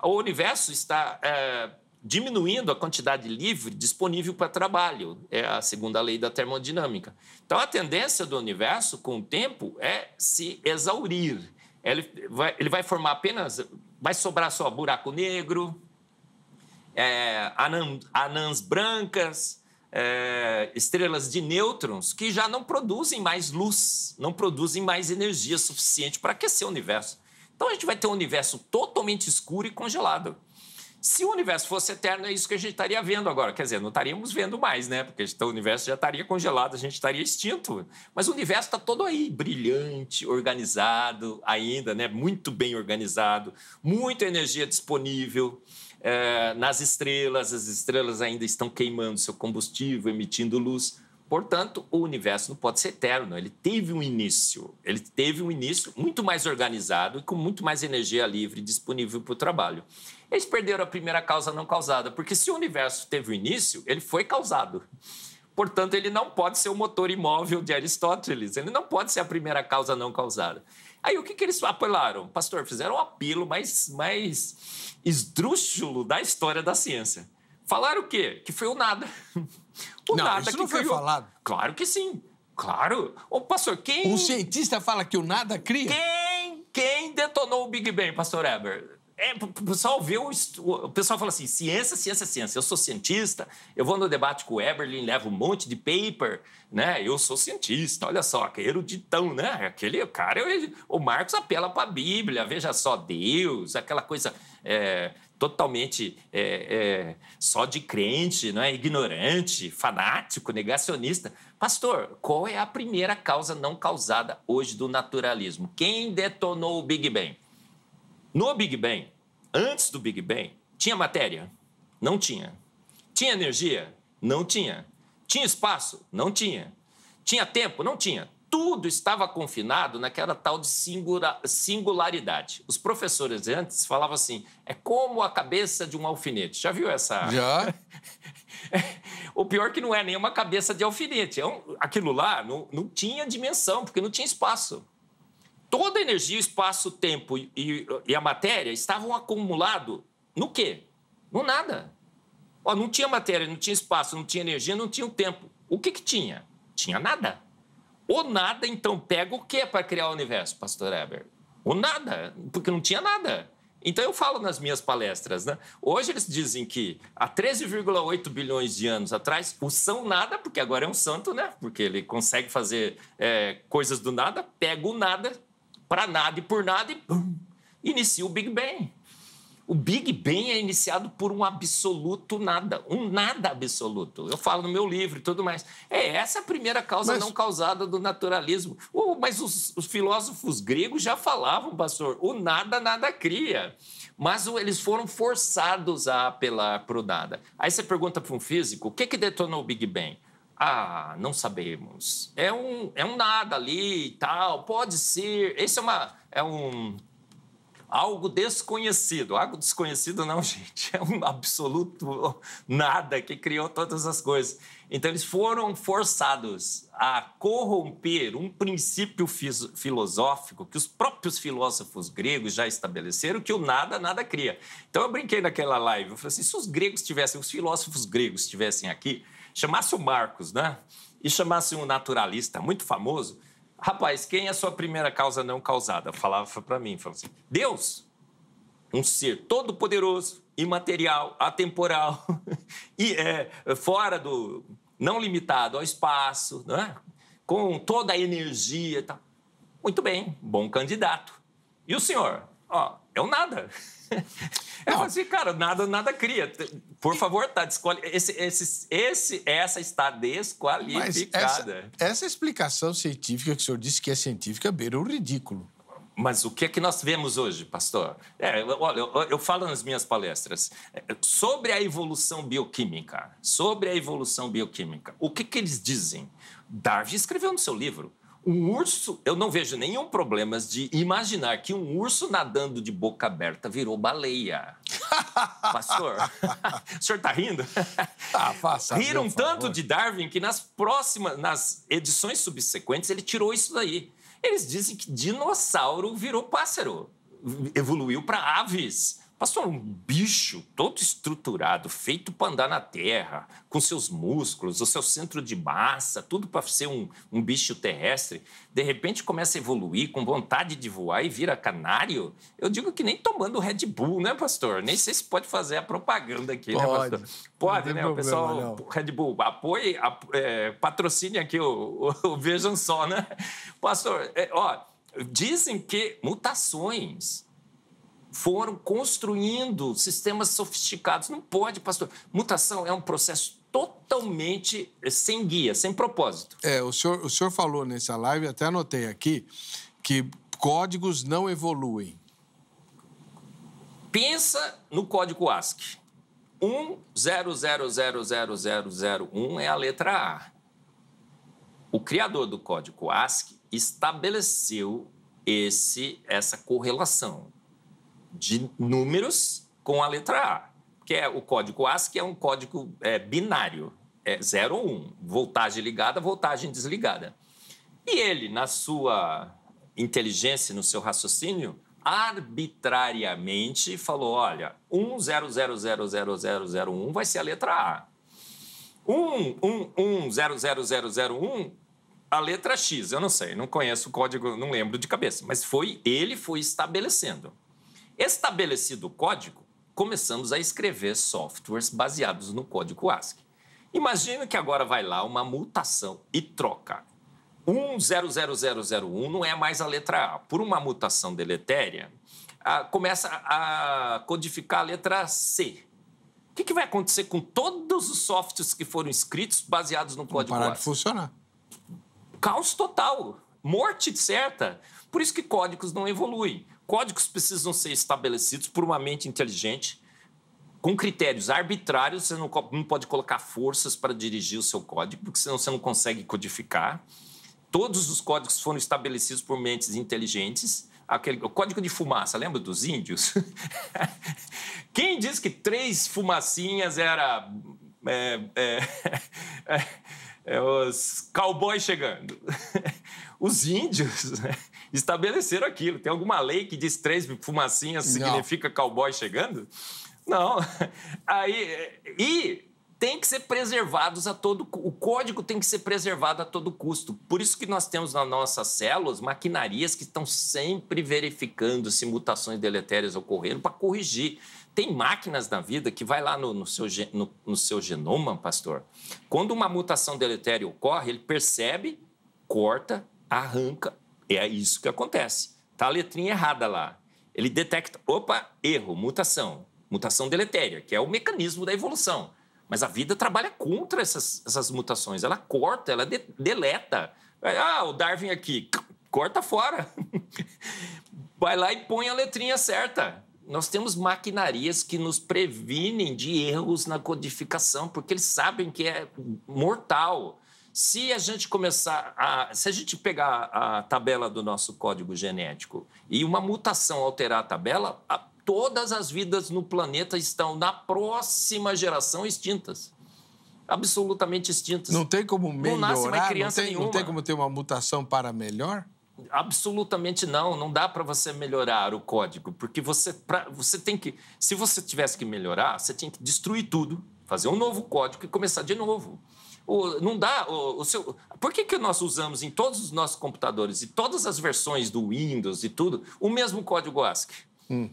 Speaker 2: O universo está é, diminuindo a quantidade livre disponível para trabalho, é a segunda lei da termodinâmica. Então, a tendência do universo, com o tempo, é se exaurir. Ele vai, ele vai formar apenas. Vai sobrar só buraco negro, é, anãs, anãs brancas, é, estrelas de nêutrons que já não produzem mais luz, não produzem mais energia suficiente para aquecer o universo. Então a gente vai ter um universo totalmente escuro e congelado. Se o universo fosse eterno, é isso que a gente estaria vendo agora. Quer dizer, não estaríamos vendo mais, né? Porque então, o universo já estaria congelado, a gente estaria extinto. Mas o universo está todo aí, brilhante, organizado ainda, né? Muito bem organizado, muita energia disponível é, nas estrelas, as estrelas ainda estão queimando seu combustível, emitindo luz. Portanto, o universo não pode ser eterno. Ele teve um início. Ele teve um início muito mais organizado e com muito mais energia livre disponível para o trabalho. Eles perderam a primeira causa não causada, porque se o universo teve o um início, ele foi causado. Portanto, ele não pode ser o motor imóvel de Aristóteles. Ele não pode ser a primeira causa não causada. Aí o que, que eles apelaram? Pastor, fizeram o um apelo mais, mais esdrúxulo da história da ciência. Falaram o quê? Que foi o nada. O não, nada isso que não foi criou. falado. Claro que sim. Claro. Ô, pastor, quem. Um cientista fala que o nada cria? Quem? Quem detonou o Big Bang, pastor Eber? É, o pessoal vê o, o pessoal fala assim, ciência, ciência, ciência. Eu sou cientista, eu vou no debate com o Eberlin, levo um monte de paper, né? Eu sou cientista, olha só, aquele eruditão, né? Aquele cara, eu, o Marcos apela para a Bíblia, veja só, Deus, aquela coisa é, totalmente é, é, só de crente, não é? Ignorante, fanático, negacionista. Pastor, qual é a primeira causa não causada hoje do naturalismo? Quem detonou o Big Bang? No Big Bang, antes do Big Bang, tinha matéria? Não tinha. Tinha energia? Não tinha. Tinha espaço? Não tinha. Tinha tempo? Não tinha. Tudo estava confinado naquela tal de singularidade. Os professores antes falavam assim: é como a cabeça de um alfinete. Já viu essa? Já. o pior é que não é nenhuma cabeça de alfinete. É um, aquilo lá não, não tinha dimensão, porque não tinha espaço. Toda a energia, o espaço, o tempo e, e a matéria estavam acumulados no quê? No nada. Ó, não tinha matéria, não tinha espaço, não tinha energia, não tinha o tempo. O que, que tinha? Tinha nada. O nada, então, pega o que para criar o universo, pastor Eber? O nada, porque não tinha nada. Então eu falo nas minhas palestras, né? Hoje eles dizem que há 13,8 bilhões de anos atrás, o são nada, porque agora é um santo, né? Porque ele consegue fazer é, coisas do nada, pega o nada para nada e por nada e bum, inicia o Big Bang. O Big Bang é iniciado por um absoluto nada, um nada absoluto. Eu falo no meu livro e tudo mais. É essa é a primeira causa mas... não causada do naturalismo. Uh, mas os, os, filósofos gregos já falavam, pastor, o nada nada cria. Mas o, eles foram forçados a apelar para o nada. Aí você pergunta para um físico, o que, que detonou o Big Bang? Ah, não sabemos. É um, é um nada ali e tal, pode ser. Esse é, uma, é um. Algo desconhecido. Algo desconhecido, não, gente. É um absoluto nada que criou todas as coisas. Então, eles foram forçados a corromper um princípio filosófico que os próprios filósofos gregos já estabeleceram, que o nada, nada cria. Então, eu brinquei naquela live. Eu falei assim: se os gregos tivessem, os filósofos gregos estivessem aqui chamasse o Marcos, né? E chamasse um naturalista muito famoso, rapaz, quem é a sua primeira causa não causada? Falava para mim, falava assim, Deus, um ser todo poderoso, imaterial, atemporal, e é, fora do, não limitado ao espaço, né? com toda a energia e tal. Muito bem, bom candidato. E o senhor? Ó, é o nada eu falei assim, cara, nada, nada cria. Por favor, tá desqual... esse, esse, esse, essa está desqualificada.
Speaker 1: Essa, essa, explicação científica que o senhor disse que é científica beira o ridículo.
Speaker 2: Mas o que é que nós vemos hoje, pastor? É, olha, eu, eu, falo nas minhas palestras é, sobre a evolução bioquímica. Sobre a evolução bioquímica. O que, que eles dizem? Darwin escreveu no seu livro um urso, eu não vejo nenhum problema de imaginar que um urso nadando de boca aberta virou baleia. Pastor, o senhor tá rindo? Ah, faça. Riram tanto favor. de Darwin que nas próximas, nas edições subsequentes, ele tirou isso daí. Eles dizem que dinossauro virou pássaro, evoluiu para aves. Pastor, um bicho todo estruturado, feito para andar na terra, com seus músculos, o seu centro de massa, tudo para ser um, um, bicho terrestre, de repente começa a evoluir com vontade de voar e vira canário? Eu digo que nem tomando Red Bull, né, pastor? Nem sei se pode fazer a propaganda aqui, né, pode, né, pastor? Pode, né? o pessoal, Red Bull, apoie, é, patrocine aqui o, o, o Vejam Só, né? Pastor, é, ó, dizem que mutações foram construindo sistemas sofisticados. Não pode, pastor. Mutação é um processo totalmente é, sem guia, sem propósito.
Speaker 1: É, o senhor, o senhor falou nessa live, até anotei aqui, que códigos não evoluem.
Speaker 2: Pensa no código ASCII. 100000001 é a letra A. O criador do código ASCII estabeleceu esse essa correlação de números com a letra A, que é o código ASCII, que é um código é, binário, é 0 ou 1, um, voltagem ligada, voltagem desligada. E ele, na sua inteligência, no seu raciocínio, arbitrariamente falou: olha, 100000001 vai ser a letra A. 1100001 a letra X, eu não sei, não conheço o código, não lembro de cabeça, mas foi ele foi estabelecendo. Estabelecido o código, começamos a escrever softwares baseados no código ASCII. Imagina que agora vai lá uma mutação e troca. 100001 não é mais a letra A. Por uma mutação deletéria, a, começa a codificar a letra C. O que, que, vai acontecer com todos os softwares que foram escritos baseados no código ASCII? parar ASCII? de funcionar. Caos total. Morte certa. Por isso que códigos não evoluem. Códigos precisam ser estabelecidos por uma mente inteligente, com critérios arbitrários. Você não, não pode colocar forças para dirigir o seu código, porque senão você não consegue codificar. Todos os códigos foram estabelecidos por mentes inteligentes. Aquele, o código de fumaça, lembra dos índios? Quem diz que três fumacinhas era é, é, é, é os cowboys chegando. Os índios né, estabeleceram aquilo. Tem alguma lei que diz três fumacinhas significa Não. cowboy chegando? Não. Aí, e têm que ser preservados a todo o código tem que ser preservado a todo custo. Por isso que nós temos nas nossas células maquinarias que estão sempre verificando se mutações deletérias ocorreram para corrigir. Tem máquinas na vida que vai lá no, no seu, no, no seu genoma, pastor. Quando uma mutação deletéria ocorre, ele percebe, corta, arranca. É isso que acontece. Tá a letrinha errada lá. Ele detecta, opa, erro, mutação mutação deletéria, que é o mecanismo da evolução. Mas a vida trabalha contra essas, essas mutações. Ela corta, ela de, deleta. Ah, o Darwin aqui, corta fora. Vai lá e põe a letrinha certa. Nós temos maquinarias que nos previnem de erros na codificação, porque eles sabem que é mortal. Se a gente começar a. Se a gente pegar a tabela do nosso código genético e uma mutação alterar a tabela, a, todas as vidas no planeta estão, na próxima geração, extintas. Absolutamente extintas. Não tem como melhorar? Não nasce criança não tem, nenhuma. Não tem como ter uma mutação para melhor? Absolutamente não, não dá para você melhorar o código, porque você, pra, você tem que. Se você tivesse que melhorar, você tinha que destruir tudo, fazer um novo código e começar de novo. O, não dá. O, o seu, por que, que nós usamos em todos os nossos computadores e todas as versões do Windows e tudo o mesmo código ASCII? Hum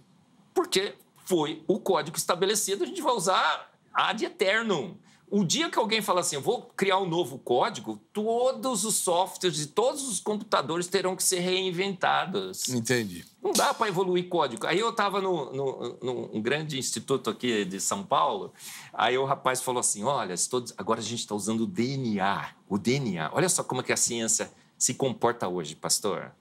Speaker 2: porque foi o código estabelecido, a gente vai usar ad eternum. O dia que alguém fala assim, vou criar um novo código, todos os softwares e todos os computadores terão que ser reinventados. Entendi. Não dá para evoluir código. Aí eu estava num grande instituto aqui de São Paulo, aí o rapaz falou assim, olha, estou, agora a gente está usando o DNA, o DNA. Olha só como é que a ciência se comporta hoje, pastor.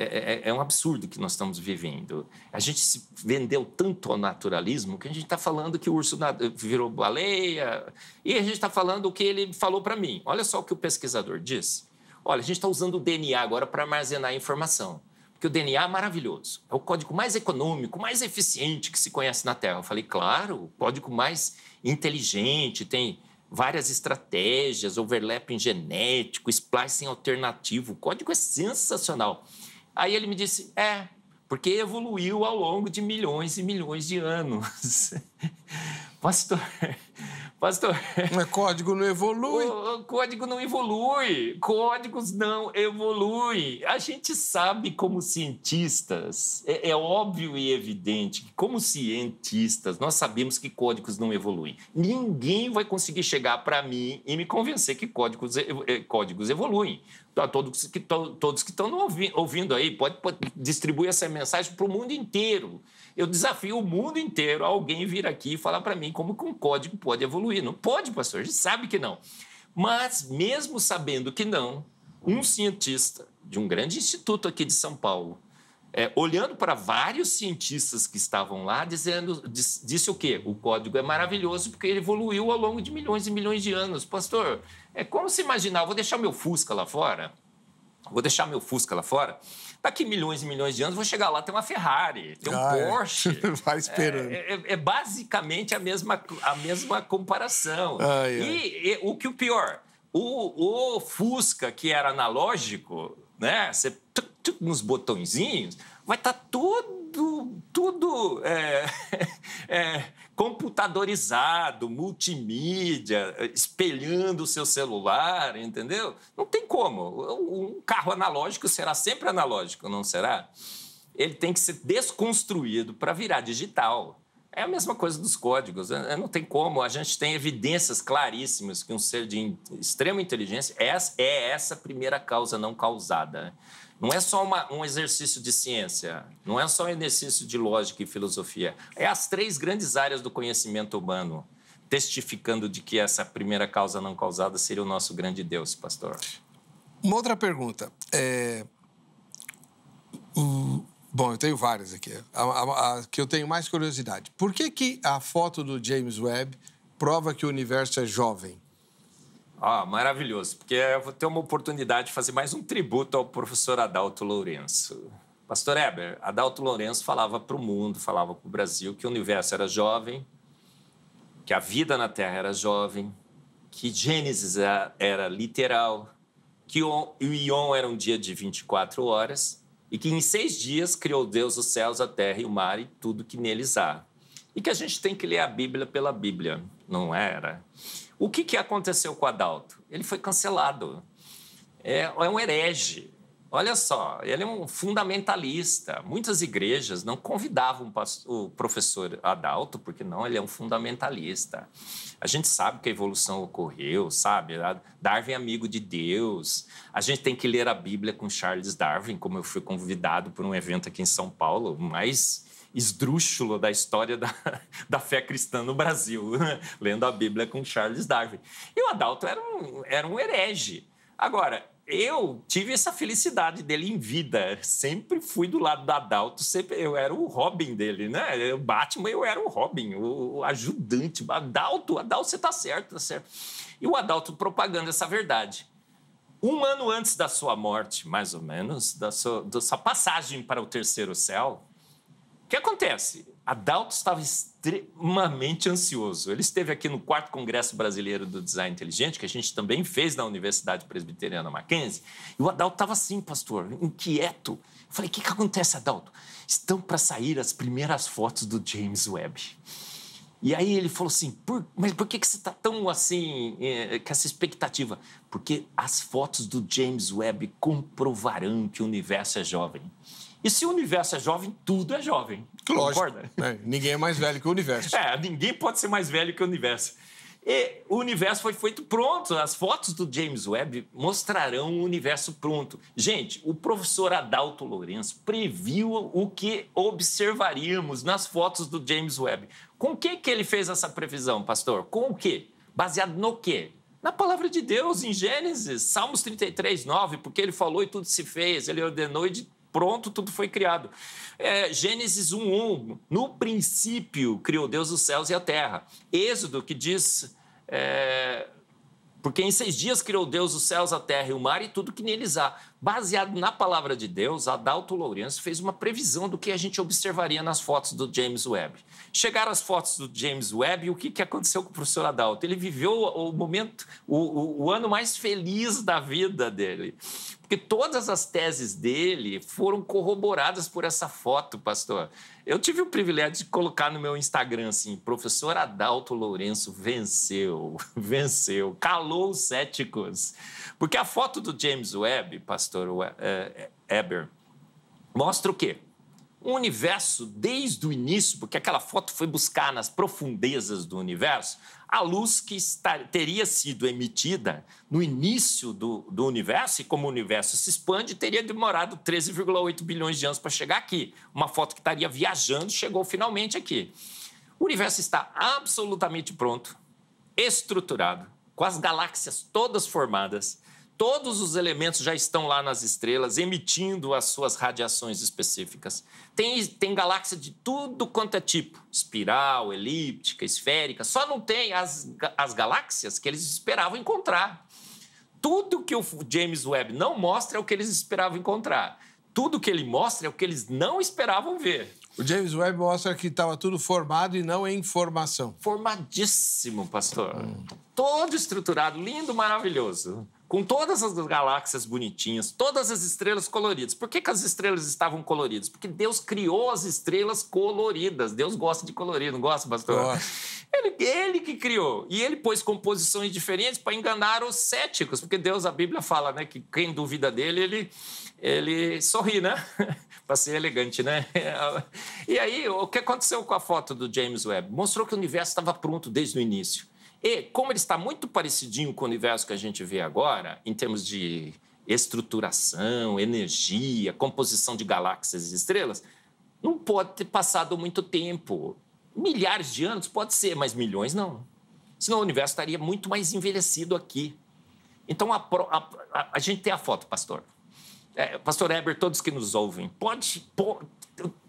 Speaker 2: É é, é, é, um absurdo que nós estamos vivendo. A gente se vendeu tanto ao naturalismo que a gente está falando que o urso virou baleia e a gente está falando o que ele falou para mim. Olha só o que o pesquisador disse. Olha, a gente está usando o DNA agora para armazenar informação, porque o DNA é maravilhoso. É o código mais econômico, mais eficiente que se conhece na Terra. Eu falei, claro, o código mais inteligente, tem várias estratégias, overlapping genético, splicing alternativo. O código é sensacional. Aí ele me disse: é, porque evoluiu ao longo de milhões e milhões de anos. Pastor. Pastor. Mas código não evolui. O, o, código não evolui. Códigos não evoluem. A gente sabe, como cientistas, é, é, óbvio e evidente que, como cientistas, nós sabemos que códigos não evoluem. Ninguém vai conseguir chegar para mim e me convencer que códigos, eh, eh, códigos evoluem a tá, todos que todos que estão ouvindo aí, pode, pode distribuir essa mensagem para o mundo inteiro. Eu desafio o mundo inteiro a alguém vir aqui e falar para mim como que um código pode evoluir. Não pode, pastor, a gente sabe que não. Mas, mesmo sabendo que não, um cientista de um grande instituto aqui de São Paulo, é, olhando para vários cientistas que estavam lá, dizendo, disse, disse, o quê? O código é maravilhoso porque ele evoluiu ao longo de milhões e milhões de anos. Pastor, é como se imaginar, vou deixar meu Fusca lá fora, vou deixar meu Fusca lá fora, daqui milhões e milhões de anos vou chegar lá, tem uma Ferrari, tem um ah, é.
Speaker 1: Porsche. É. Vai esperando.
Speaker 2: É, é, é, basicamente a mesma, a mesma comparação. Ah, é. e, o que o pior, o, o Fusca, que era analógico, né? Você tuc, tuc, nos botõezinhos, vai estar tá tudo, tudo é, é, computadorizado, multimídia, espelhando o seu celular, entendeu? Não tem como. Um carro analógico será sempre analógico, não será? Ele tem que ser desconstruído para virar digital. É a mesma coisa dos códigos. Né? Não tem como. A gente tem evidências claríssimas que um ser de extrema inteligência é, é essa primeira causa não causada. Não é só uma, um exercício de ciência, não é só um exercício de lógica e filosofia. É as três grandes áreas do conhecimento humano, testificando de que essa primeira causa não causada seria o nosso grande Deus, pastor.
Speaker 1: Uma outra pergunta. É... Hum, bom, eu tenho várias aqui. A, a, a, que eu tenho mais curiosidade. Por que, que a foto do James Webb prova que o universo é jovem?
Speaker 2: maravilhoso, porque eu vou ter uma oportunidade de fazer mais um tributo ao professor Adalto Lourenço. Pastor Eber, Adalto Lourenço falava para o mundo, falava para o Brasil que o universo era jovem, que a vida na Terra era jovem, que Gênesis é, era literal, que o Ion era um dia de 24 horas e que em seis dias criou Deus os céus, a terra e o mar e tudo que neles há. E que a gente tem que ler a Bíblia pela Bíblia, não era? O que, que aconteceu com o Adalto? Ele foi cancelado. É, é um herege. Olha só, ele é um fundamentalista. Muitas igrejas não convidavam o professor Adalto, porque não, ele é um fundamentalista. A gente sabe que a evolução ocorreu, sabe? Darwin é amigo de Deus. A gente tem que ler a Bíblia com Charles Darwin, como eu fui convidado por um evento aqui em São Paulo, mais esdrúxulo da história da, da fé cristã no Brasil, né? lendo a Bíblia com Charles Darwin. E o Adalto era um, era um herege. Agora, eu tive essa felicidade dele em vida. Sempre fui do lado do Adalto, sempre, eu era o Robin dele, né? O Batman, eu era o Robin, o, ajudante. Adalto, Adalto, você tá certo, tá certo. E o Adalto propagando essa verdade. Um ano antes da sua morte, mais ou menos, da sua, da sua passagem para o terceiro céu, o que acontece? Adalto estava extremamente ansioso. Ele esteve aqui no quarto Congresso Brasileiro do Design Inteligente, que a gente também fez na Universidade Presbiteriana Mackenzie, e o Adalto estava assim, pastor, inquieto. Eu falei: o que, que acontece, Adalto? Estão para sair as primeiras fotos do James Webb. E aí ele falou assim: por, mas por que, que você está tão assim, é, com essa expectativa? Porque as fotos do James Webb comprovarão que o universo é jovem. E se o universo é jovem, tudo é jovem. Lógico. Concorda? Né? ninguém é mais velho que o universo. É, ninguém pode ser mais velho que o universo. E o universo foi feito pronto. As fotos do James Webb mostrarão o universo pronto. Gente, o professor Adalto Lourenço previu o que observaríamos nas fotos do James Webb. Com o que, que ele fez essa previsão, pastor? Com o quê? Baseado no quê? na palavra de Deus, em Gênesis, Salmos 33, 9, porque ele falou e tudo se fez, ele ordenou e de pronto, tudo foi criado. É, Gênesis 1:1, no princípio criou Deus os céus e a terra. Êxodo que diz é, porque em seis dias criou Deus os céus, a terra e o mar e tudo que neles há. Baseado na palavra de Deus, Adalto Lourenço fez uma previsão do que a gente observaria nas fotos do James Webb. Chegaram as fotos do James Webb e o que, que aconteceu com o professor Adalto? Ele viveu o momento, o, o, o ano mais feliz da vida dele. Porque todas as teses dele foram corroboradas por essa foto, pastor. Eu tive o privilégio de colocar no meu Instagram assim: professor Adalto Lourenço venceu, venceu, calou os céticos. Porque a foto do James Webb, pastor Weber, eh, eh, mostra o quê? um universo desde o início, porque aquela foto foi buscar nas profundezas do universo a luz que estar, teria sido emitida no início do, do universo, e como o universo se expande, teria demorado 13,8 bilhões de anos para chegar aqui. Uma foto que estaria viajando chegou finalmente aqui. O universo está absolutamente pronto, estruturado, com as galáxias todas formadas Todos os elementos já estão lá nas estrelas, emitindo as suas radiações específicas. Tem, tem galáxia de tudo quanto é tipo: espiral, elíptica, esférica. Só não tem as, as galáxias que eles esperavam encontrar. Tudo que o James Webb não mostra é o que eles esperavam encontrar. Tudo que ele mostra é o que eles não esperavam ver.
Speaker 1: O James Webb mostra que estava tudo formado e não em
Speaker 2: formação. Formadíssimo, pastor. Hum. Todo estruturado, lindo, maravilhoso com todas as galáxias bonitinhas, todas as estrelas coloridas. Por que, que, as estrelas estavam coloridas? Porque Deus criou as estrelas coloridas. Deus gosta de colorido, não gosta, pastor? Ele, ele que criou. E ele pôs composições diferentes para enganar os céticos, porque Deus, a Bíblia fala, né, que quem duvida dele, ele, ele sorri, né? para ser elegante, né? e aí, o que aconteceu com a foto do James Webb? Mostrou que o universo estava pronto desde o início. E como ele está muito parecidinho com o universo que a gente vê agora, em termos de estruturação, energia, composição de galáxias e estrelas, não pode ter passado muito tempo. Milhares de anos pode ser, mas milhões não. Senão o universo estaria muito mais envelhecido aqui. Então a, a, a, a gente tem a foto, pastor. É, pastor Heber, todos que nos ouvem, pode,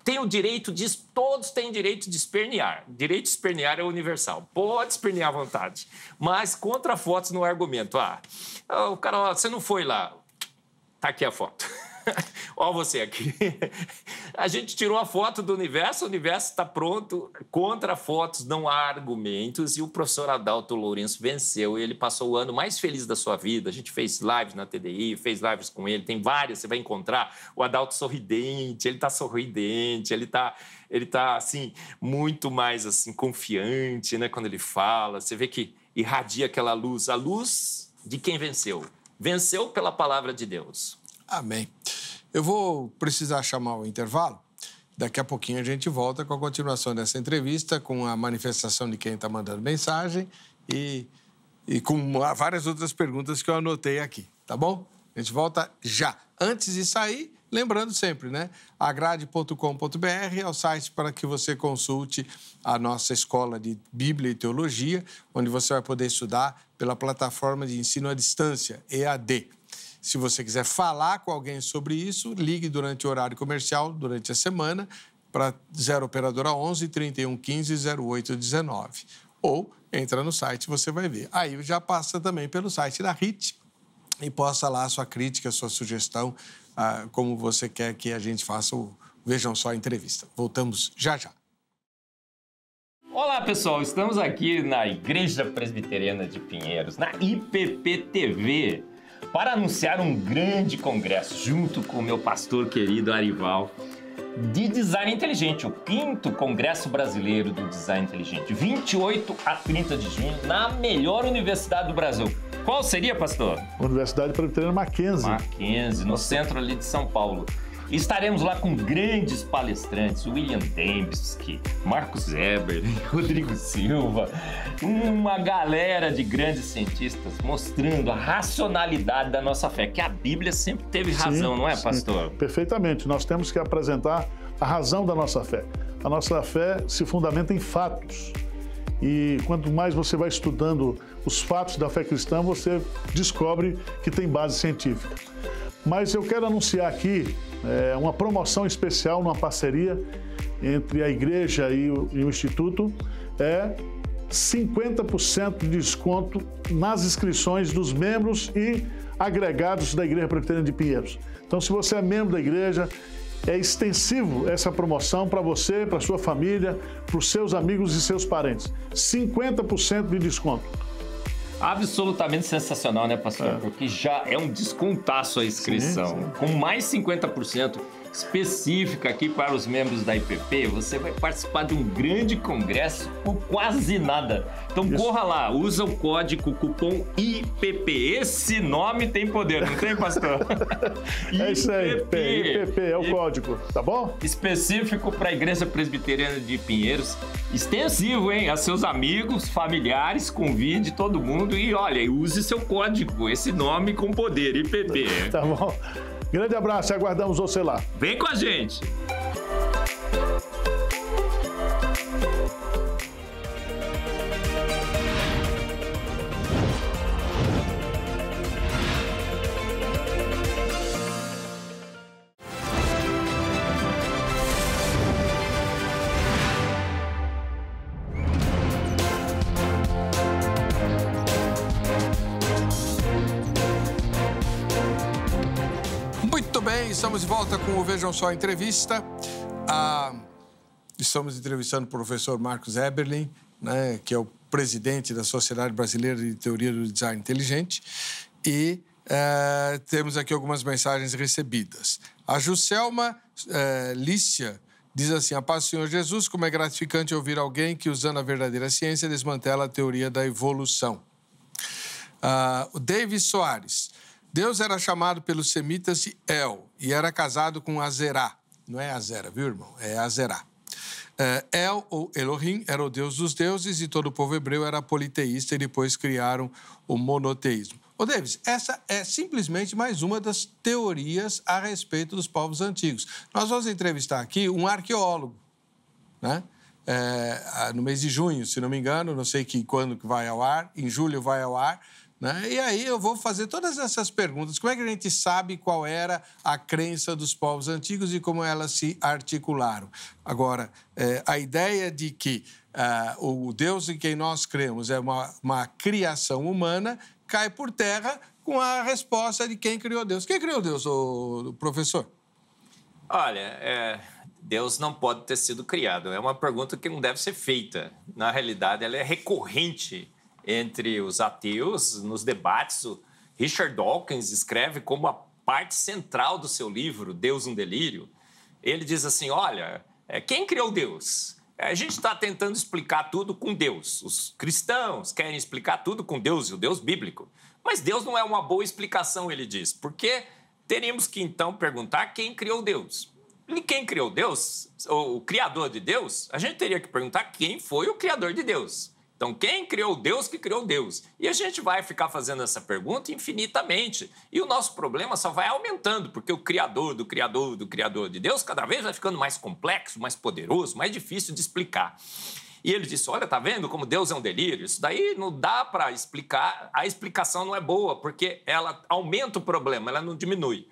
Speaker 2: tem o direito de. Todos têm direito de espernear. Direito de espernear é universal. Pode espernear à vontade. Mas contra fotos no argumento. Ah, o cara, você não foi lá. Tá aqui a foto. Olha você aqui. a gente tirou a foto do universo, o universo está pronto. Contra fotos não há argumentos. E o professor Adalto Lourenço venceu. Ele passou o ano mais feliz da sua vida. A gente fez lives na TDI, fez lives com ele. Tem várias, você vai encontrar. O Adalto sorridente, ele está sorridente, ele está ele tá assim muito mais assim confiante, né, quando ele fala. Você vê que irradia aquela luz, a luz de quem venceu. Venceu pela palavra de Deus.
Speaker 1: Amém. Eu vou precisar chamar o intervalo. Daqui a pouquinho a gente volta com a continuação dessa entrevista, com a manifestação de quem está mandando mensagem e, e com várias outras perguntas que eu anotei aqui, tá bom? A gente volta já. Antes de sair, lembrando sempre, né? agrade.com.br é o site para que você consulte a nossa escola de Bíblia e Teologia, onde você vai poder estudar pela plataforma de ensino à distância, EAD. Se você quiser falar com alguém sobre isso, ligue durante o horário comercial, durante a semana, para 0 operadora 11 31 15 08 19. Ou entra no site, você vai ver. Aí já passa também pelo site da RIT e posta lá a sua crítica, a sua sugestão, ah, como você quer que a gente faça o Vejam Só a entrevista. Voltamos já já.
Speaker 2: Olá pessoal, estamos aqui na Igreja Presbiteriana de Pinheiros, na IPP TV para anunciar um grande congresso junto com o meu pastor querido Arival de design inteligente, o quinto Congresso Brasileiro do Design Inteligente, 28 a 30 de junho, na melhor universidade do Brasil. Qual seria, pastor? Universidade Presbiteriana Mackenzie. Mackenzie, no centro ali de São Paulo. Estaremos lá com grandes palestrantes, William Dembski, Marcos Eber, Rodrigo Silva, uma galera de grandes cientistas mostrando a racionalidade da nossa fé, que a Bíblia sempre teve razão, sim, não é, pastor?
Speaker 3: Perfeitamente. Nós temos que apresentar a razão da nossa fé. A nossa fé se fundamenta em fatos. E quanto mais você vai estudando os fatos da fé cristã, você descobre que tem base científica. Mas eu quero anunciar aqui é, uma promoção especial, numa parceria entre a igreja e o, e o Instituto, é 50% de desconto nas inscrições dos membros e agregados da Igreja Presbiteriana de Pinheiros. Então, se você é membro da igreja, é extensivo essa promoção para você, para sua família, para os seus amigos e seus parentes. 50% de desconto
Speaker 2: absolutamente sensacional, né, pastor? É. Porque já é um descontaço a inscrição. Sim, sim. Com mais 50% específica aqui para os membros da IPP, você vai participar de um grande congresso por quase nada. Então Isso. corra lá, usa o código cupom IPP. Esse nome tem poder, não tem, pastor?
Speaker 3: é isso aí, IPP, IPP é o código,
Speaker 2: tá bom? Específico para a Igreja Presbiteriana de Pinheiros. Extensivo, hein? A seus amigos, familiares, convide todo mundo e olha, use seu código, esse nome com poder, IPP.
Speaker 3: tá bom. Grande abraço e aguardamos você lá.
Speaker 2: Vem com a gente!
Speaker 1: com o Vejam Só Entrevista. Ah, estamos entrevistando o professor Marcos Eberlin, né, que é o presidente da Sociedade Brasileira de Teoria do Design Inteligente. E eh, temos aqui algumas mensagens recebidas. A Juscelma eh, Lícia diz assim: A paz do Senhor Jesus, como é gratificante ouvir alguém que, usando a verdadeira ciência, desmantela a teoria da evolução. Ah, o David Soares. Deus era chamado pelos semitas de El, e era casado com Azerá. Não é Azera, viu, irmão? É Azerá. É, El ou Elohim era o deus dos deuses e todo o povo hebreu era politeísta e depois criaram o monoteísmo. Ô, Davis, essa é simplesmente mais uma das teorias a respeito dos povos antigos. Nós vamos entrevistar aqui um arqueólogo, né? É, no mês de junho, se não me engano, não sei que, quando que vai ao ar, em julho vai ao ar, né? E aí eu vou fazer todas essas perguntas. Como é que a gente sabe qual era a crença dos povos antigos e como elas se articularam? Agora, é, a ideia de que uh, o Deus em quem nós cremos é uma, uma criação humana cai por terra com a resposta de quem criou Deus. Quem criou Deus, o professor?
Speaker 2: Olha, é, Deus não pode ter sido criado. É uma pergunta que não deve ser feita. Na realidade, ela é recorrente entre os ateus, nos debates, o Richard Dawkins escreve como a parte central do seu livro, Deus um Delírio. Ele diz assim: olha, é, quem criou Deus? É, a gente está tentando explicar tudo com Deus. Os cristãos querem explicar tudo com Deus e o Deus bíblico. Mas Deus não é uma boa explicação, ele diz, porque teríamos que então perguntar quem criou Deus. E quem criou Deus, ou o criador de Deus, a gente teria que perguntar quem foi o criador de Deus. Então, quem criou Deus que criou Deus? E a gente vai ficar fazendo essa pergunta infinitamente. E o nosso problema só vai aumentando, porque o Criador do Criador do Criador de Deus cada vez vai ficando mais complexo, mais poderoso, mais difícil de explicar. E ele disse: Olha, tá vendo como Deus é um delírio? Isso daí não dá para explicar, a explicação não é boa, porque ela aumenta o problema, ela não diminui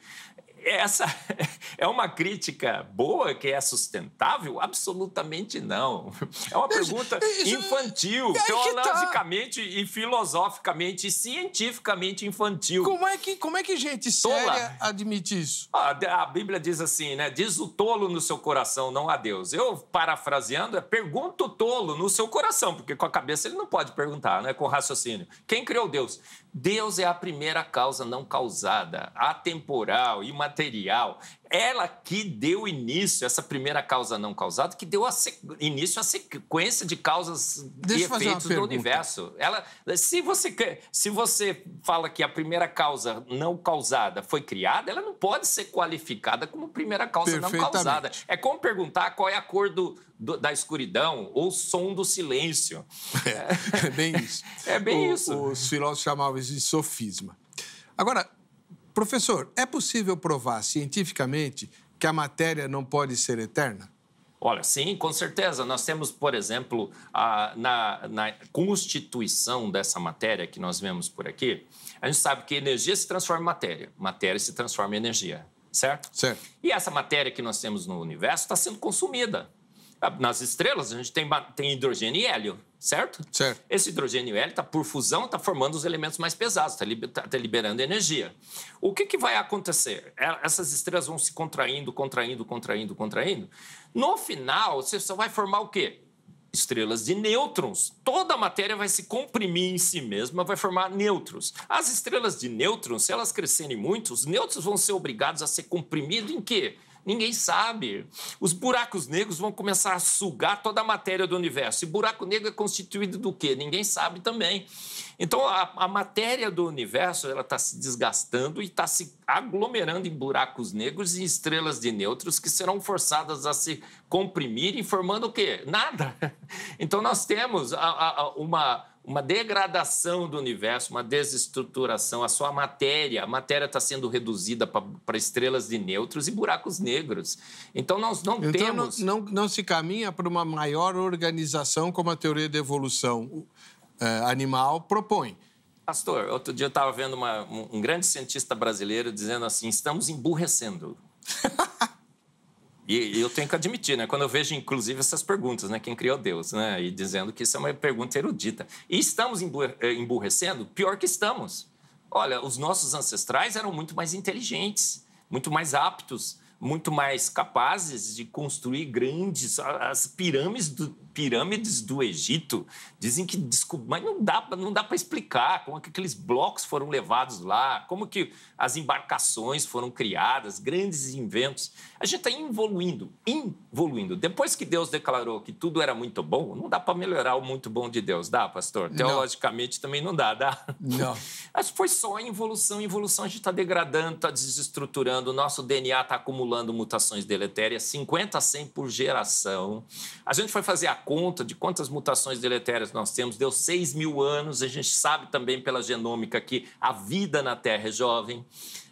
Speaker 2: essa é uma crítica boa que é sustentável? Absolutamente não. É uma pergunta infantil, é, tá. teologicamente tá. e filosoficamente e cientificamente infantil. Como é que, como é que gente Tola. séria admite isso? A, ah, a Bíblia diz assim, né? Diz o tolo no seu coração, não a Deus. Eu, parafraseando, é pergunta o tolo no seu coração, porque com a cabeça ele não pode perguntar, né? Com raciocínio. Quem criou Deus? Deus é a primeira causa não causada, atemporal, imaterial ela que deu início, essa primeira causa não causada, que deu início à sequência de causas Deixa e efeitos do universo. Ela, se, você, se você fala que a primeira causa não causada foi criada, ela não pode ser qualificada como primeira causa não causada. É como perguntar qual é a cor do, do da escuridão ou som do silêncio.
Speaker 1: É,
Speaker 2: é bem isso. É bem o, isso.
Speaker 1: Os filósofos chamavam isso de sofisma. Agora, Professor, é possível provar cientificamente que a matéria não pode ser eterna?
Speaker 2: Olha, sim, com certeza. Nós temos, por exemplo, a, na, na, constituição dessa matéria que nós vemos por aqui, a gente sabe que energia se transforma em matéria, matéria se transforma em energia, certo? Certo. E essa matéria que nós temos no universo está sendo consumida. Nas estrelas, a gente tem, tem hidrogênio e hélio, certo? Certo. Esse hidrogênio e hélio está por fusão, está formando os elementos mais pesados, está tá, tá liberando energia. O que, que vai acontecer? É, essas estrelas vão se contraindo, contraindo, contraindo, contraindo. No final, você só vai formar o quê? estrelas de nêutrons. Toda a matéria vai se comprimir em si mesma, vai formar nêutrons. As estrelas de nêutrons, se elas crescerem muito, os nêutrons vão ser obrigados a ser comprimidos em quê? Ninguém sabe. Os buracos negros vão começar a sugar toda a matéria do universo. E buraco negro é constituído do quê? Ninguém sabe também. Então, a, a matéria do universo ela está se desgastando e está se aglomerando em buracos negros e estrelas de nêutrons que serão forçadas a se e formando o quê? Nada. Então, nós temos a, a, uma uma degradação do universo, uma desestruturação. A sua matéria, a matéria está sendo reduzida para estrelas de nêutrons e buracos negros. Então, nós não então, temos.
Speaker 1: Não, não, não se caminha para uma maior organização como a teoria da evolução é, animal propõe.
Speaker 2: Pastor, outro dia eu estava vendo uma, um grande cientista brasileiro dizendo assim: estamos emburrecendo. E eu tenho que admitir, né? Quando eu vejo, inclusive, essas perguntas, né? Quem criou Deus, né? E dizendo que isso é uma pergunta erudita. E estamos eh, emburrecendo? Pior que estamos. Olha, os nossos ancestrais eram muito mais inteligentes, muito mais aptos, muito mais capazes de construir grandes as pirâmides do, pirâmides do Egito, dizem que descobriu, mas não dá, não dá para explicar como é que aqueles blocos foram levados lá, como que as embarcações foram criadas, grandes inventos. A gente está evoluindo, evoluindo. Depois que Deus declarou que tudo era muito bom, não dá para melhorar o muito bom de Deus, dá, pastor? Teologicamente não. também não dá, dá? Não. Mas foi só a evolução, evolução a gente está degradando, está desestruturando, o nosso DNA está acumulando mutações deletérias, 50 a 100 por geração. A gente foi fazer a conta de quantas mutações deletérias nós temos, deu 6 mil anos, a gente sabe também pela genômica que a vida na Terra é jovem.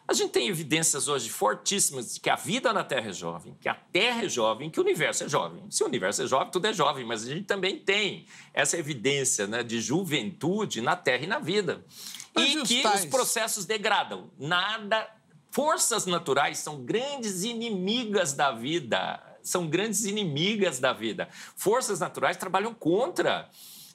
Speaker 2: A gente tem evidências hoje fortíssimas de que a vida na Terra é jovem, que a Terra é jovem, que o universo é jovem. Se o universo é jovem, tudo é jovem, mas a gente também tem essa evidência né, de juventude na Terra e na vida. Mas e que tais. os processos degradam. Nada. Forças naturais são grandes inimigas da vida são grandes inimigas da vida. Forças naturais trabalham contra.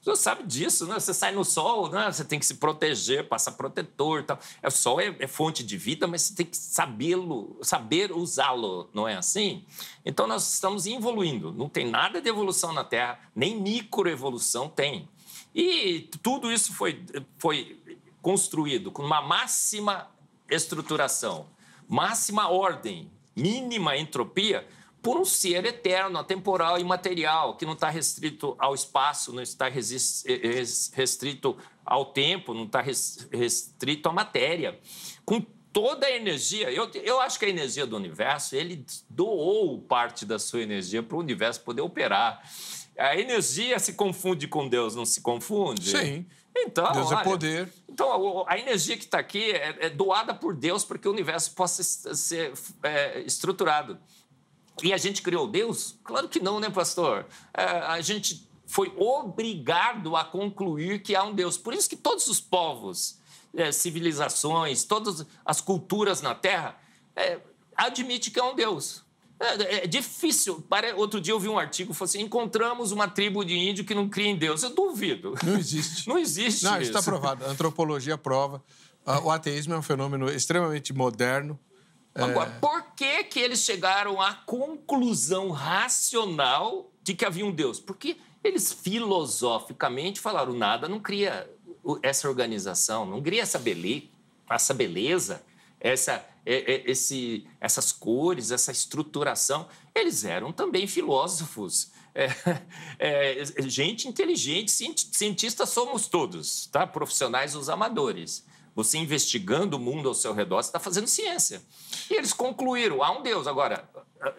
Speaker 2: Você sabe disso, né? Você sai no sol, né? você tem que se proteger, passa protetor e tal. É, o sol é, é, fonte de vida, mas você tem que sabê-lo, saber usá-lo, não é assim? Então nós estamos evoluindo. Não tem nada de evolução na Terra, nem microevolução tem. E tudo isso foi, foi construído com uma máxima estruturação, máxima ordem, mínima entropia, por um ser eterno, atemporal e material, que não está restrito ao espaço, não está eh, eh, restrito ao tempo, não está restrito à matéria. Com toda a energia, eu, eu acho que a energia do universo, ele doou parte da sua energia para o universo poder operar. A energia se confunde com Deus, não se confunde? Sim. Então, Deus é olha, é poder. Então, a energia que está aqui é, é, doada por Deus para que o universo possa ser é, estruturado. E a gente criou Deus? Claro que não, né, pastor? É, a gente foi obrigado a concluir que há um Deus. Por isso que todos os povos, é, civilizações, todas as culturas na Terra é, que há um Deus. É, é difícil. Para, outro dia eu vi um artigo que falou assim: encontramos uma tribo de índio que não cria em Deus. Eu duvido. Não existe. Não existe. Não, isso está provado.
Speaker 1: A antropologia prova. Ah, o ateísmo é um fenômeno extremamente moderno, Agora,
Speaker 2: por que, que eles chegaram à conclusão racional de que havia um Deus? Porque eles filosoficamente falaram: nada não cria essa organização, não cria essa, essa beleza, essa, esse, essas cores, essa estruturação. Eles eram também filósofos. É, é, gente inteligente, cientistas somos todos, tá? profissionais os amadores. Você investigando o mundo ao seu redor, você está fazendo ciência. E eles concluíram: há um Deus. Agora,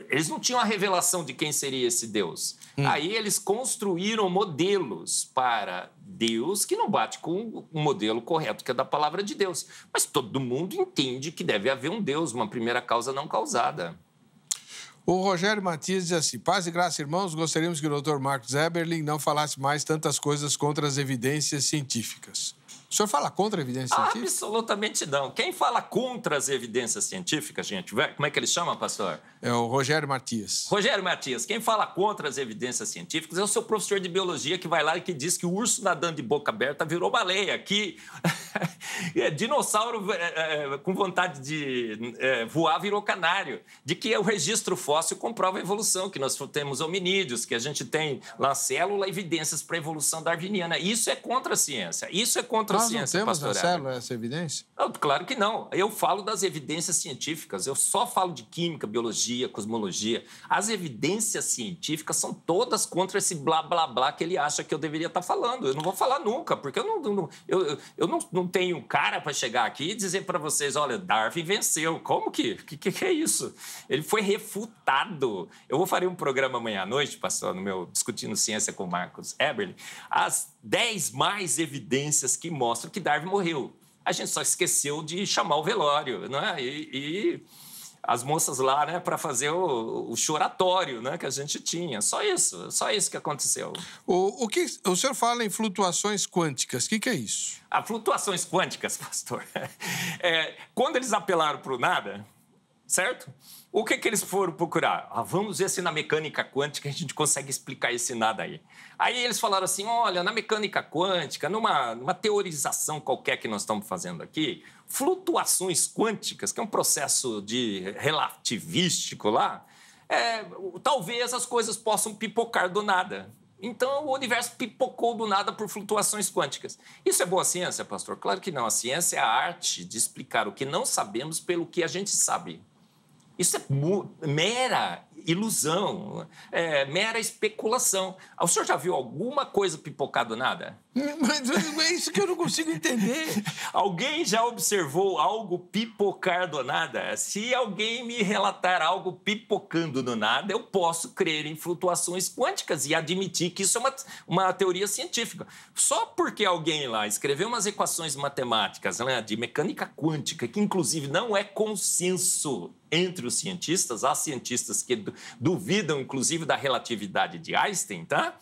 Speaker 2: eles não tinham a revelação de quem seria esse Deus. Hum. Aí eles construíram modelos para Deus que não bate com o modelo correto, que é da palavra de Deus. Mas todo mundo entende que deve haver um Deus, uma primeira causa não causada.
Speaker 1: O Rogério Matias diz assim: paz e graça, irmãos. Gostaríamos que o Dr. Marcos Eberlin não falasse mais tantas coisas contra as evidências científicas. O senhor fala contra a evidência ah, científica?
Speaker 2: Absolutamente não. Quem fala contra as evidências científicas, gente, como é que ele chama, pastor?
Speaker 1: É o Rogério Matias.
Speaker 2: Rogério Matias, quem fala contra as evidências científicas é o seu professor de biologia que vai lá e que diz que o urso nadando de boca aberta virou baleia, que é, dinossauro é, é, com vontade de é, voar virou canário, de que é o registro fóssil comprova a evolução, que nós temos hominídeos, que a gente tem lá célula, evidências para a evolução darwiniana. Isso é contra a ciência, isso é contra ciência não temos né?
Speaker 1: essa evidência?
Speaker 2: Não, claro que não. Eu falo das evidências científicas. Eu só falo de química, biologia, cosmologia. As evidências científicas são todas contra esse blá blá blá que ele acha que eu deveria estar falando. Eu não vou falar nunca, porque eu não, não eu, eu não, não tenho cara para chegar aqui e dizer para vocês: olha, Darwin venceu. Como que? O que, que, é isso? Ele foi refutado. Eu vou fazer um programa amanhã à noite, pastor, no meu Discutindo Ciência com Marcos Eberle, as 10 mais evidências que mostram mostra que Darwin morreu. A gente só esqueceu de chamar o velório, né? E, e as moças lá, né, para fazer o, o, choratório, né, que a gente tinha. Só isso, só isso que aconteceu.
Speaker 1: O, o que o senhor fala em flutuações quânticas? O que, que, é isso?
Speaker 2: a ah, flutuações quânticas, pastor. É, quando eles apelaram para o nada, certo? O que, que eles foram procurar? Ah, vamos ver se na mecânica quântica a gente consegue explicar esse nada aí. Aí eles falaram assim: olha, na mecânica quântica, numa, numa teorização qualquer que nós estamos fazendo aqui, flutuações quânticas, que é um processo de relativístico lá, é, talvez as coisas possam pipocar do nada. Então o universo pipocou do nada por flutuações quânticas. Isso é boa ciência, pastor? Claro que não. A ciência é a arte de explicar o que não sabemos pelo que a gente sabe. Isso é mera ilusão, é, mera especulação. Ah, o senhor já viu alguma coisa pipocar do nada? Mas, mas é isso que eu não consigo entender. alguém já observou algo pipocar do nada? Se alguém me relatar algo pipocando do nada, eu posso crer em flutuações quânticas e admitir que isso é uma, uma teoria científica. Só porque alguém lá escreveu umas equações matemáticas né, de mecânica quântica, que inclusive não é consenso entre os cientistas, há cientistas que duvidam inclusive da relatividade de Einstein, tá?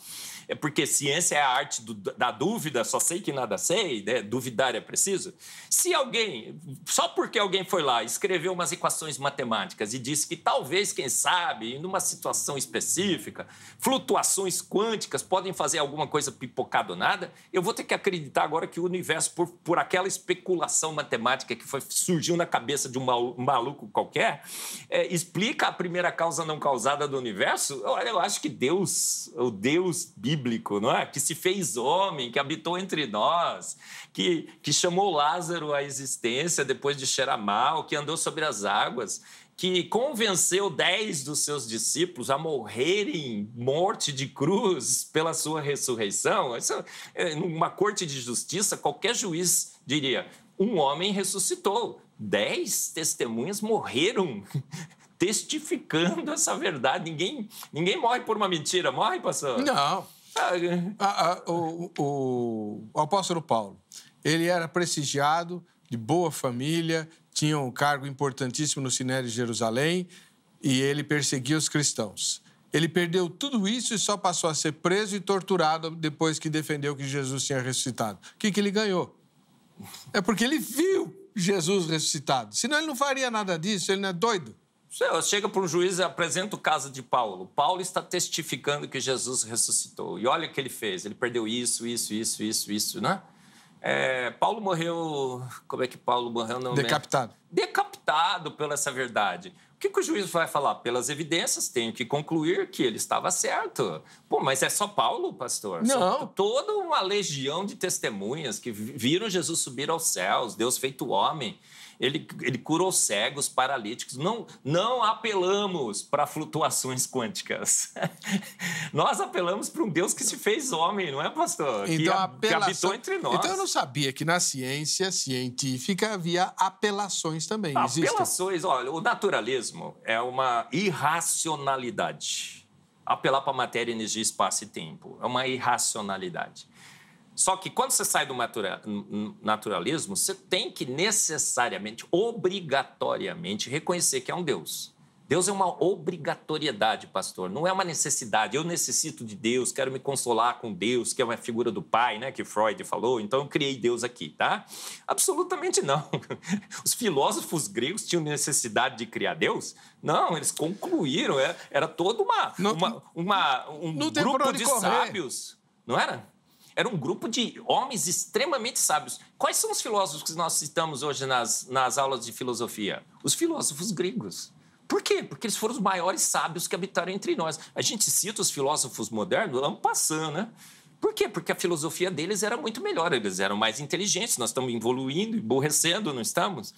Speaker 2: é porque ciência é a arte do, da dúvida, só sei que nada sei, né? duvidar é preciso. Se alguém, só porque alguém foi lá, escreveu umas equações matemáticas e disse que talvez, quem sabe, numa situação específica, flutuações quânticas podem fazer alguma coisa pipocar do nada, eu vou ter que acreditar agora que o universo, por, por aquela especulação matemática que foi, surgiu na cabeça de um maluco qualquer, é, explica a primeira causa não causada do universo? Eu, eu acho que Deus, o Deus bíblico, bíblico, não é? Que se fez homem, que habitou entre nós, que, que chamou Lázaro à existência depois de cheirar mal, que andou sobre as águas, que convenceu dez dos seus discípulos a morrerem morte de cruz pela sua ressurreição. Isso, é, é, numa corte de justiça, qualquer juiz diria: um homem ressuscitou, dez testemunhas morreram testificando essa verdade. Ninguém, ninguém morre por uma mentira, morre, pastor? Não o,
Speaker 1: o, o apóstolo Paulo, ele era prestigiado, de boa família, tinha um cargo importantíssimo no Sinério de Jerusalém e ele perseguia os cristãos. Ele perdeu tudo isso e só passou a ser preso e torturado depois que defendeu que Jesus tinha ressuscitado. O que, que ele ganhou? É porque ele viu Jesus ressuscitado. Senão ele não faria nada disso, ele não é doido.
Speaker 2: Chega para um juiz e apresenta o caso de Paulo. Paulo está testificando que Jesus ressuscitou. E olha o que ele fez. Ele perdeu isso, isso, isso, isso, isso, né? É, Paulo morreu. Como é que Paulo morreu? Não Decapitado. Decapitado pela essa verdade. O que, que, o juiz vai falar? Pelas evidências, tenho que concluir que ele estava certo. Pô, mas é só Paulo, pastor? Não. Só toda uma legião de testemunhas que viram Jesus subir aos céus, Deus feito homem ele, ele curou cegos, paralíticos. Não, não apelamos para flutuações quânticas. nós apelamos para um Deus que se fez homem, não é, pastor? Então, que, apelação... que habitou entre nós. Então eu não
Speaker 1: sabia que na ciência científica havia apelações também. Apelações,
Speaker 2: Existem. olha, o naturalismo é uma irracionalidade apelar para matéria, energia, espaço e tempo. É uma irracionalidade. Só que quando você sai do naturalismo, você tem que necessariamente, obrigatoriamente, reconhecer que é um Deus. Deus é uma obrigatoriedade, pastor, não é uma necessidade. Eu necessito de Deus, quero me consolar com Deus, que é uma figura do pai, né, que Freud falou, então eu criei Deus aqui, tá? Absolutamente não. Os filósofos gregos tinham necessidade de criar Deus? Não, eles concluíram, é, era, toda uma, uma, uma um grupo de sábios, não era? era um grupo de homens extremamente sábios. Quais são os filósofos que nós citamos hoje nas, nas aulas de filosofia? Os filósofos gregos. Por quê? Porque eles foram os maiores sábios que habitaram entre nós. A gente cita os filósofos modernos, ano passando, né? Por quê? Porque a filosofia deles era muito melhor, eles eram mais inteligentes, nós estamos evoluindo, emborrecendo, não estamos?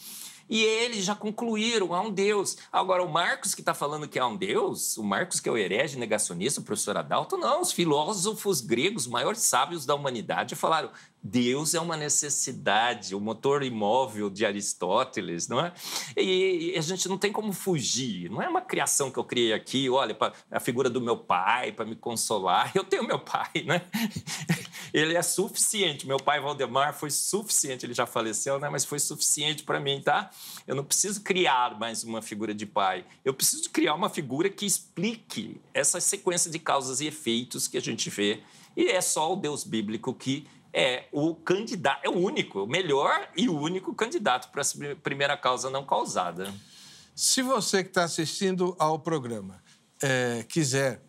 Speaker 2: E eles já concluíram, há um Deus. Agora, o Marcos que está falando que há um Deus, o Marcos que é o herege negacionista, o professor Adalto, não. Os filósofos gregos, maiores sábios da humanidade, falaram: Deus é uma necessidade, o motor imóvel de Aristóteles, não é? E, e, a gente não tem como fugir, não é uma criação que eu criei aqui, olha, pra, a figura do meu pai para me consolar. Eu tenho meu pai, né? Ele é suficiente. Meu pai Valdemar foi suficiente, ele já faleceu, né? Mas foi suficiente para mim, tá? Eu não preciso criar mais uma figura de pai. Eu preciso criar uma figura que explique essa sequência de causas e efeitos que a gente vê. E é só o Deus bíblico que é o candidato, é o único, o melhor e o único candidato para a primeira causa não causada.
Speaker 1: Se você que está assistindo ao programa é, quiser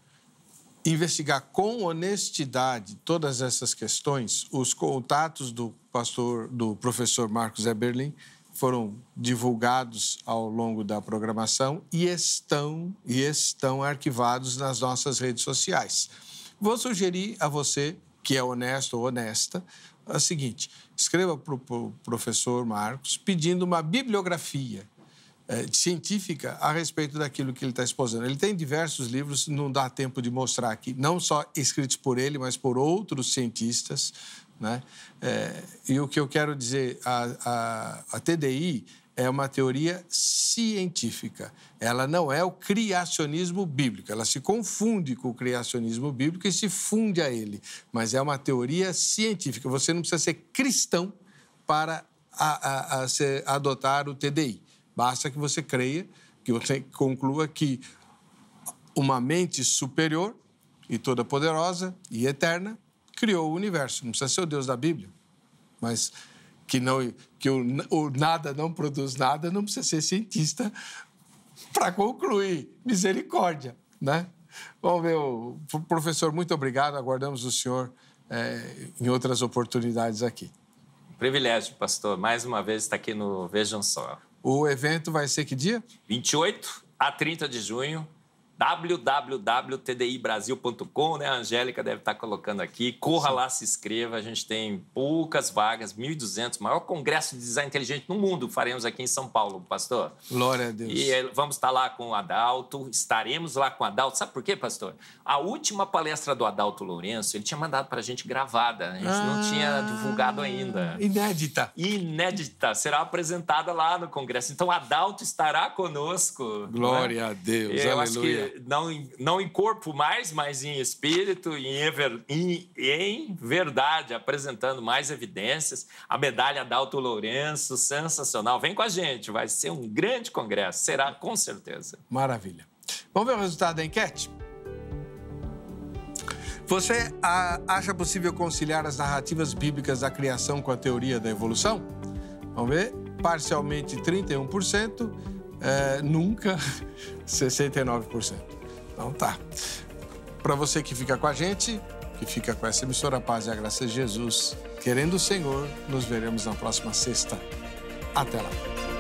Speaker 1: investigar com honestidade todas essas questões, os contatos do pastor, do professor Marcos Eberlin foram divulgados ao longo da programação e estão e estão arquivados nas nossas redes sociais. Vou sugerir a você que é honesto ou honesta, é o seguinte: escreva para o pro professor Marcos pedindo uma bibliografia é, científica a respeito daquilo que ele está exposando. Ele tem diversos livros, não dá tempo de mostrar aqui, não só escritos por ele, mas por outros cientistas. Né? É, e o que eu quero dizer, a, a, a TDI é uma teoria científica. Ela não é o criacionismo bíblico. Ela se confunde com o criacionismo bíblico e se funde a ele. Mas é uma teoria científica. Você não precisa ser cristão para a, a, a ser, adotar o TDI. Basta que você creia, que você conclua que uma mente superior e toda poderosa e eterna criou o universo. Não precisa ser o Deus da Bíblia, mas que, não, que o, o nada não produz nada, não precisa ser cientista para concluir. Misericórdia, né? Bom, meu professor, muito obrigado. Aguardamos o senhor é, em outras oportunidades aqui.
Speaker 2: Privilégio, pastor. Mais uma vez está aqui no Vejam Só.
Speaker 1: O evento vai ser que dia?
Speaker 2: 28 a 30 de junho, www.tdibrasil.com, né? A Angélica deve estar tá colocando aqui. Corra Sim. lá, se inscreva. A gente tem poucas vagas, 1.200, maior congresso de design inteligente no mundo. Faremos aqui em São Paulo, pastor. Glória a Deus. E eh, vamos estar tá lá com o Adalto, estaremos lá com o Adalto. Sabe por quê, pastor? A última palestra do Adalto Lourenço, ele tinha mandado para a gente gravada. A gente ah, não tinha ah, divulgado ainda. Inédita. Inédita. Será apresentada lá no congresso. Então, Adalto estará conosco. Né? Glória né? a Deus. Eu Aleluia não, não em corpo mais, mas em espírito, em, em, em verdade, apresentando mais evidências. A medalha Dalto Lourenço, sensacional. Vem com a gente, vai ser um grande congresso, será com certeza.
Speaker 1: Maravilha. Vamos ver o resultado da enquete? Você acha possível conciliar as narrativas bíblicas da criação com a teoria da evolução? Vamos ver? Parcialmente 31% é, nunca 69%. Então tá. Para você que fica com a gente, que fica com essa emissora Paz e a Graça de Jesus, querendo o Senhor, nos veremos na próxima sexta. Até lá.